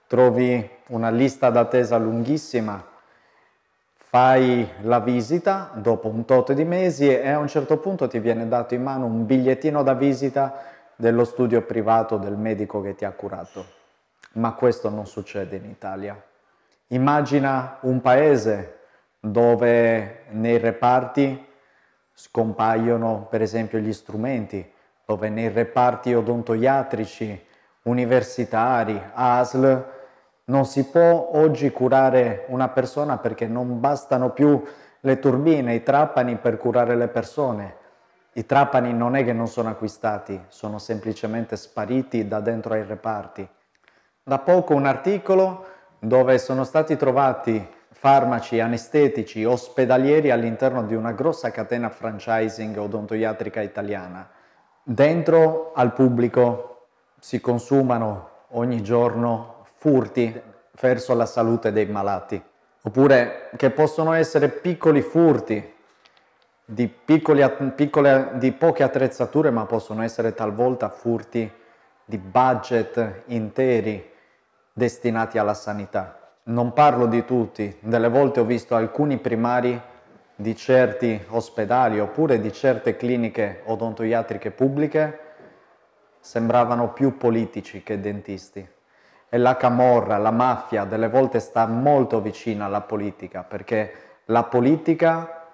trovi una lista d'attesa lunghissima fai la visita dopo un tot di mesi e a un certo punto ti viene dato in mano un bigliettino da visita dello studio privato del medico che ti ha curato. Ma questo non succede in Italia. Immagina un paese dove nei reparti scompaiono per esempio gli strumenti, dove nei reparti odontoiatrici, universitari, ASL, non si può oggi curare una persona perché non bastano più le turbine, i trapani per curare le persone. I trapani non è che non sono acquistati, sono semplicemente spariti da dentro ai reparti. Da poco un articolo dove sono stati trovati farmaci anestetici ospedalieri all'interno di una grossa catena franchising odontoiatrica italiana. Dentro al pubblico si consumano ogni giorno furti verso la salute dei malati, oppure che possono essere piccoli furti di, piccoli, piccole, di poche attrezzature, ma possono essere talvolta furti di budget interi destinati alla sanità. Non parlo di tutti, delle volte ho visto alcuni primari di certi ospedali oppure di certe cliniche odontoiatriche pubbliche sembravano più politici che dentisti e la camorra, la mafia, delle volte sta molto vicina alla politica, perché la politica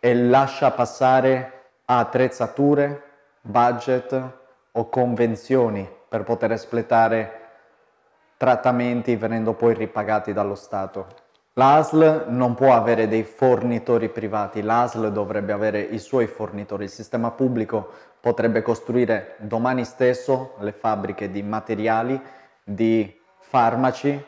e lascia passare a attrezzature, budget o convenzioni per poter espletare trattamenti venendo poi ripagati dallo Stato. L'ASL non può avere dei fornitori privati, l'ASL dovrebbe avere i suoi fornitori, il sistema pubblico potrebbe costruire domani stesso le fabbriche di materiali di farmaci,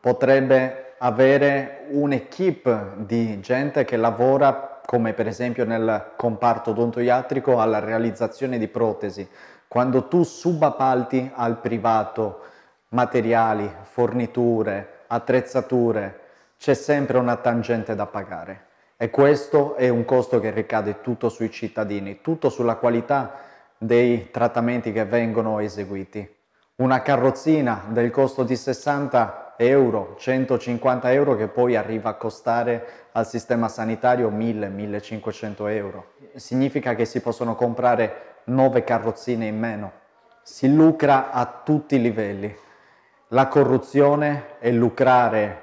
potrebbe avere un'equipe di gente che lavora, come per esempio nel comparto odontoiatrico, alla realizzazione di protesi. Quando tu subappalti al privato materiali, forniture, attrezzature, c'è sempre una tangente da pagare e questo è un costo che ricade tutto sui cittadini, tutto sulla qualità dei trattamenti che vengono eseguiti una carrozzina del costo di 60 euro, 150 euro che poi arriva a costare al sistema sanitario 1000-1500 euro. Significa che si possono comprare 9 carrozzine in meno. Si lucra a tutti i livelli. La corruzione e lucrare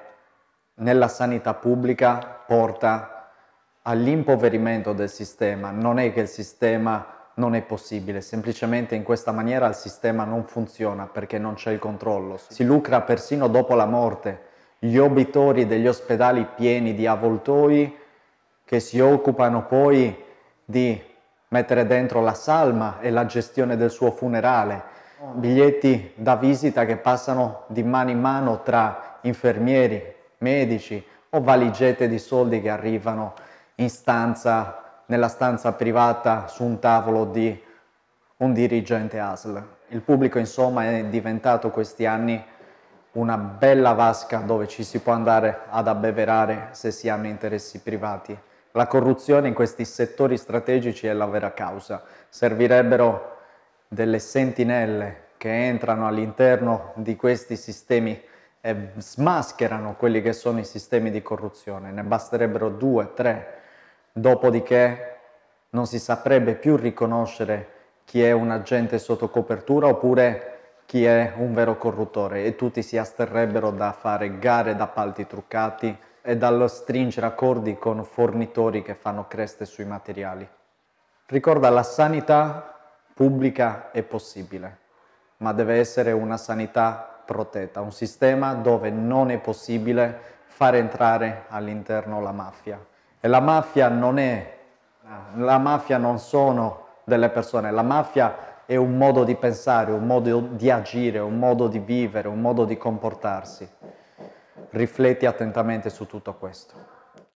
nella sanità pubblica porta all'impoverimento del sistema. Non è che il sistema non è possibile, semplicemente in questa maniera il sistema non funziona perché non c'è il controllo. Si lucra persino dopo la morte, gli obitori degli ospedali pieni di avvoltoi che si occupano poi di mettere dentro la salma e la gestione del suo funerale, oh biglietti da visita che passano di mano in mano tra infermieri, medici o valigette di soldi che arrivano in stanza nella stanza privata su un tavolo di un dirigente ASL. Il pubblico insomma è diventato questi anni una bella vasca dove ci si può andare ad abbeverare se si hanno interessi privati. La corruzione in questi settori strategici è la vera causa. Servirebbero delle sentinelle che entrano all'interno di questi sistemi e smascherano quelli che sono i sistemi di corruzione. Ne basterebbero due, tre, dopodiché non si saprebbe più riconoscere chi è un agente sotto copertura oppure chi è un vero corruttore e tutti si asterrebbero da fare gare d'appalti truccati e dallo stringere accordi con fornitori che fanno creste sui materiali. Ricorda, la sanità pubblica è possibile, ma deve essere una sanità protetta, un sistema dove non è possibile far entrare all'interno la mafia. E la mafia non è, la mafia non sono delle persone, la mafia è un modo di pensare, un modo di agire, un modo di vivere, un modo di comportarsi. Rifletti attentamente su tutto questo.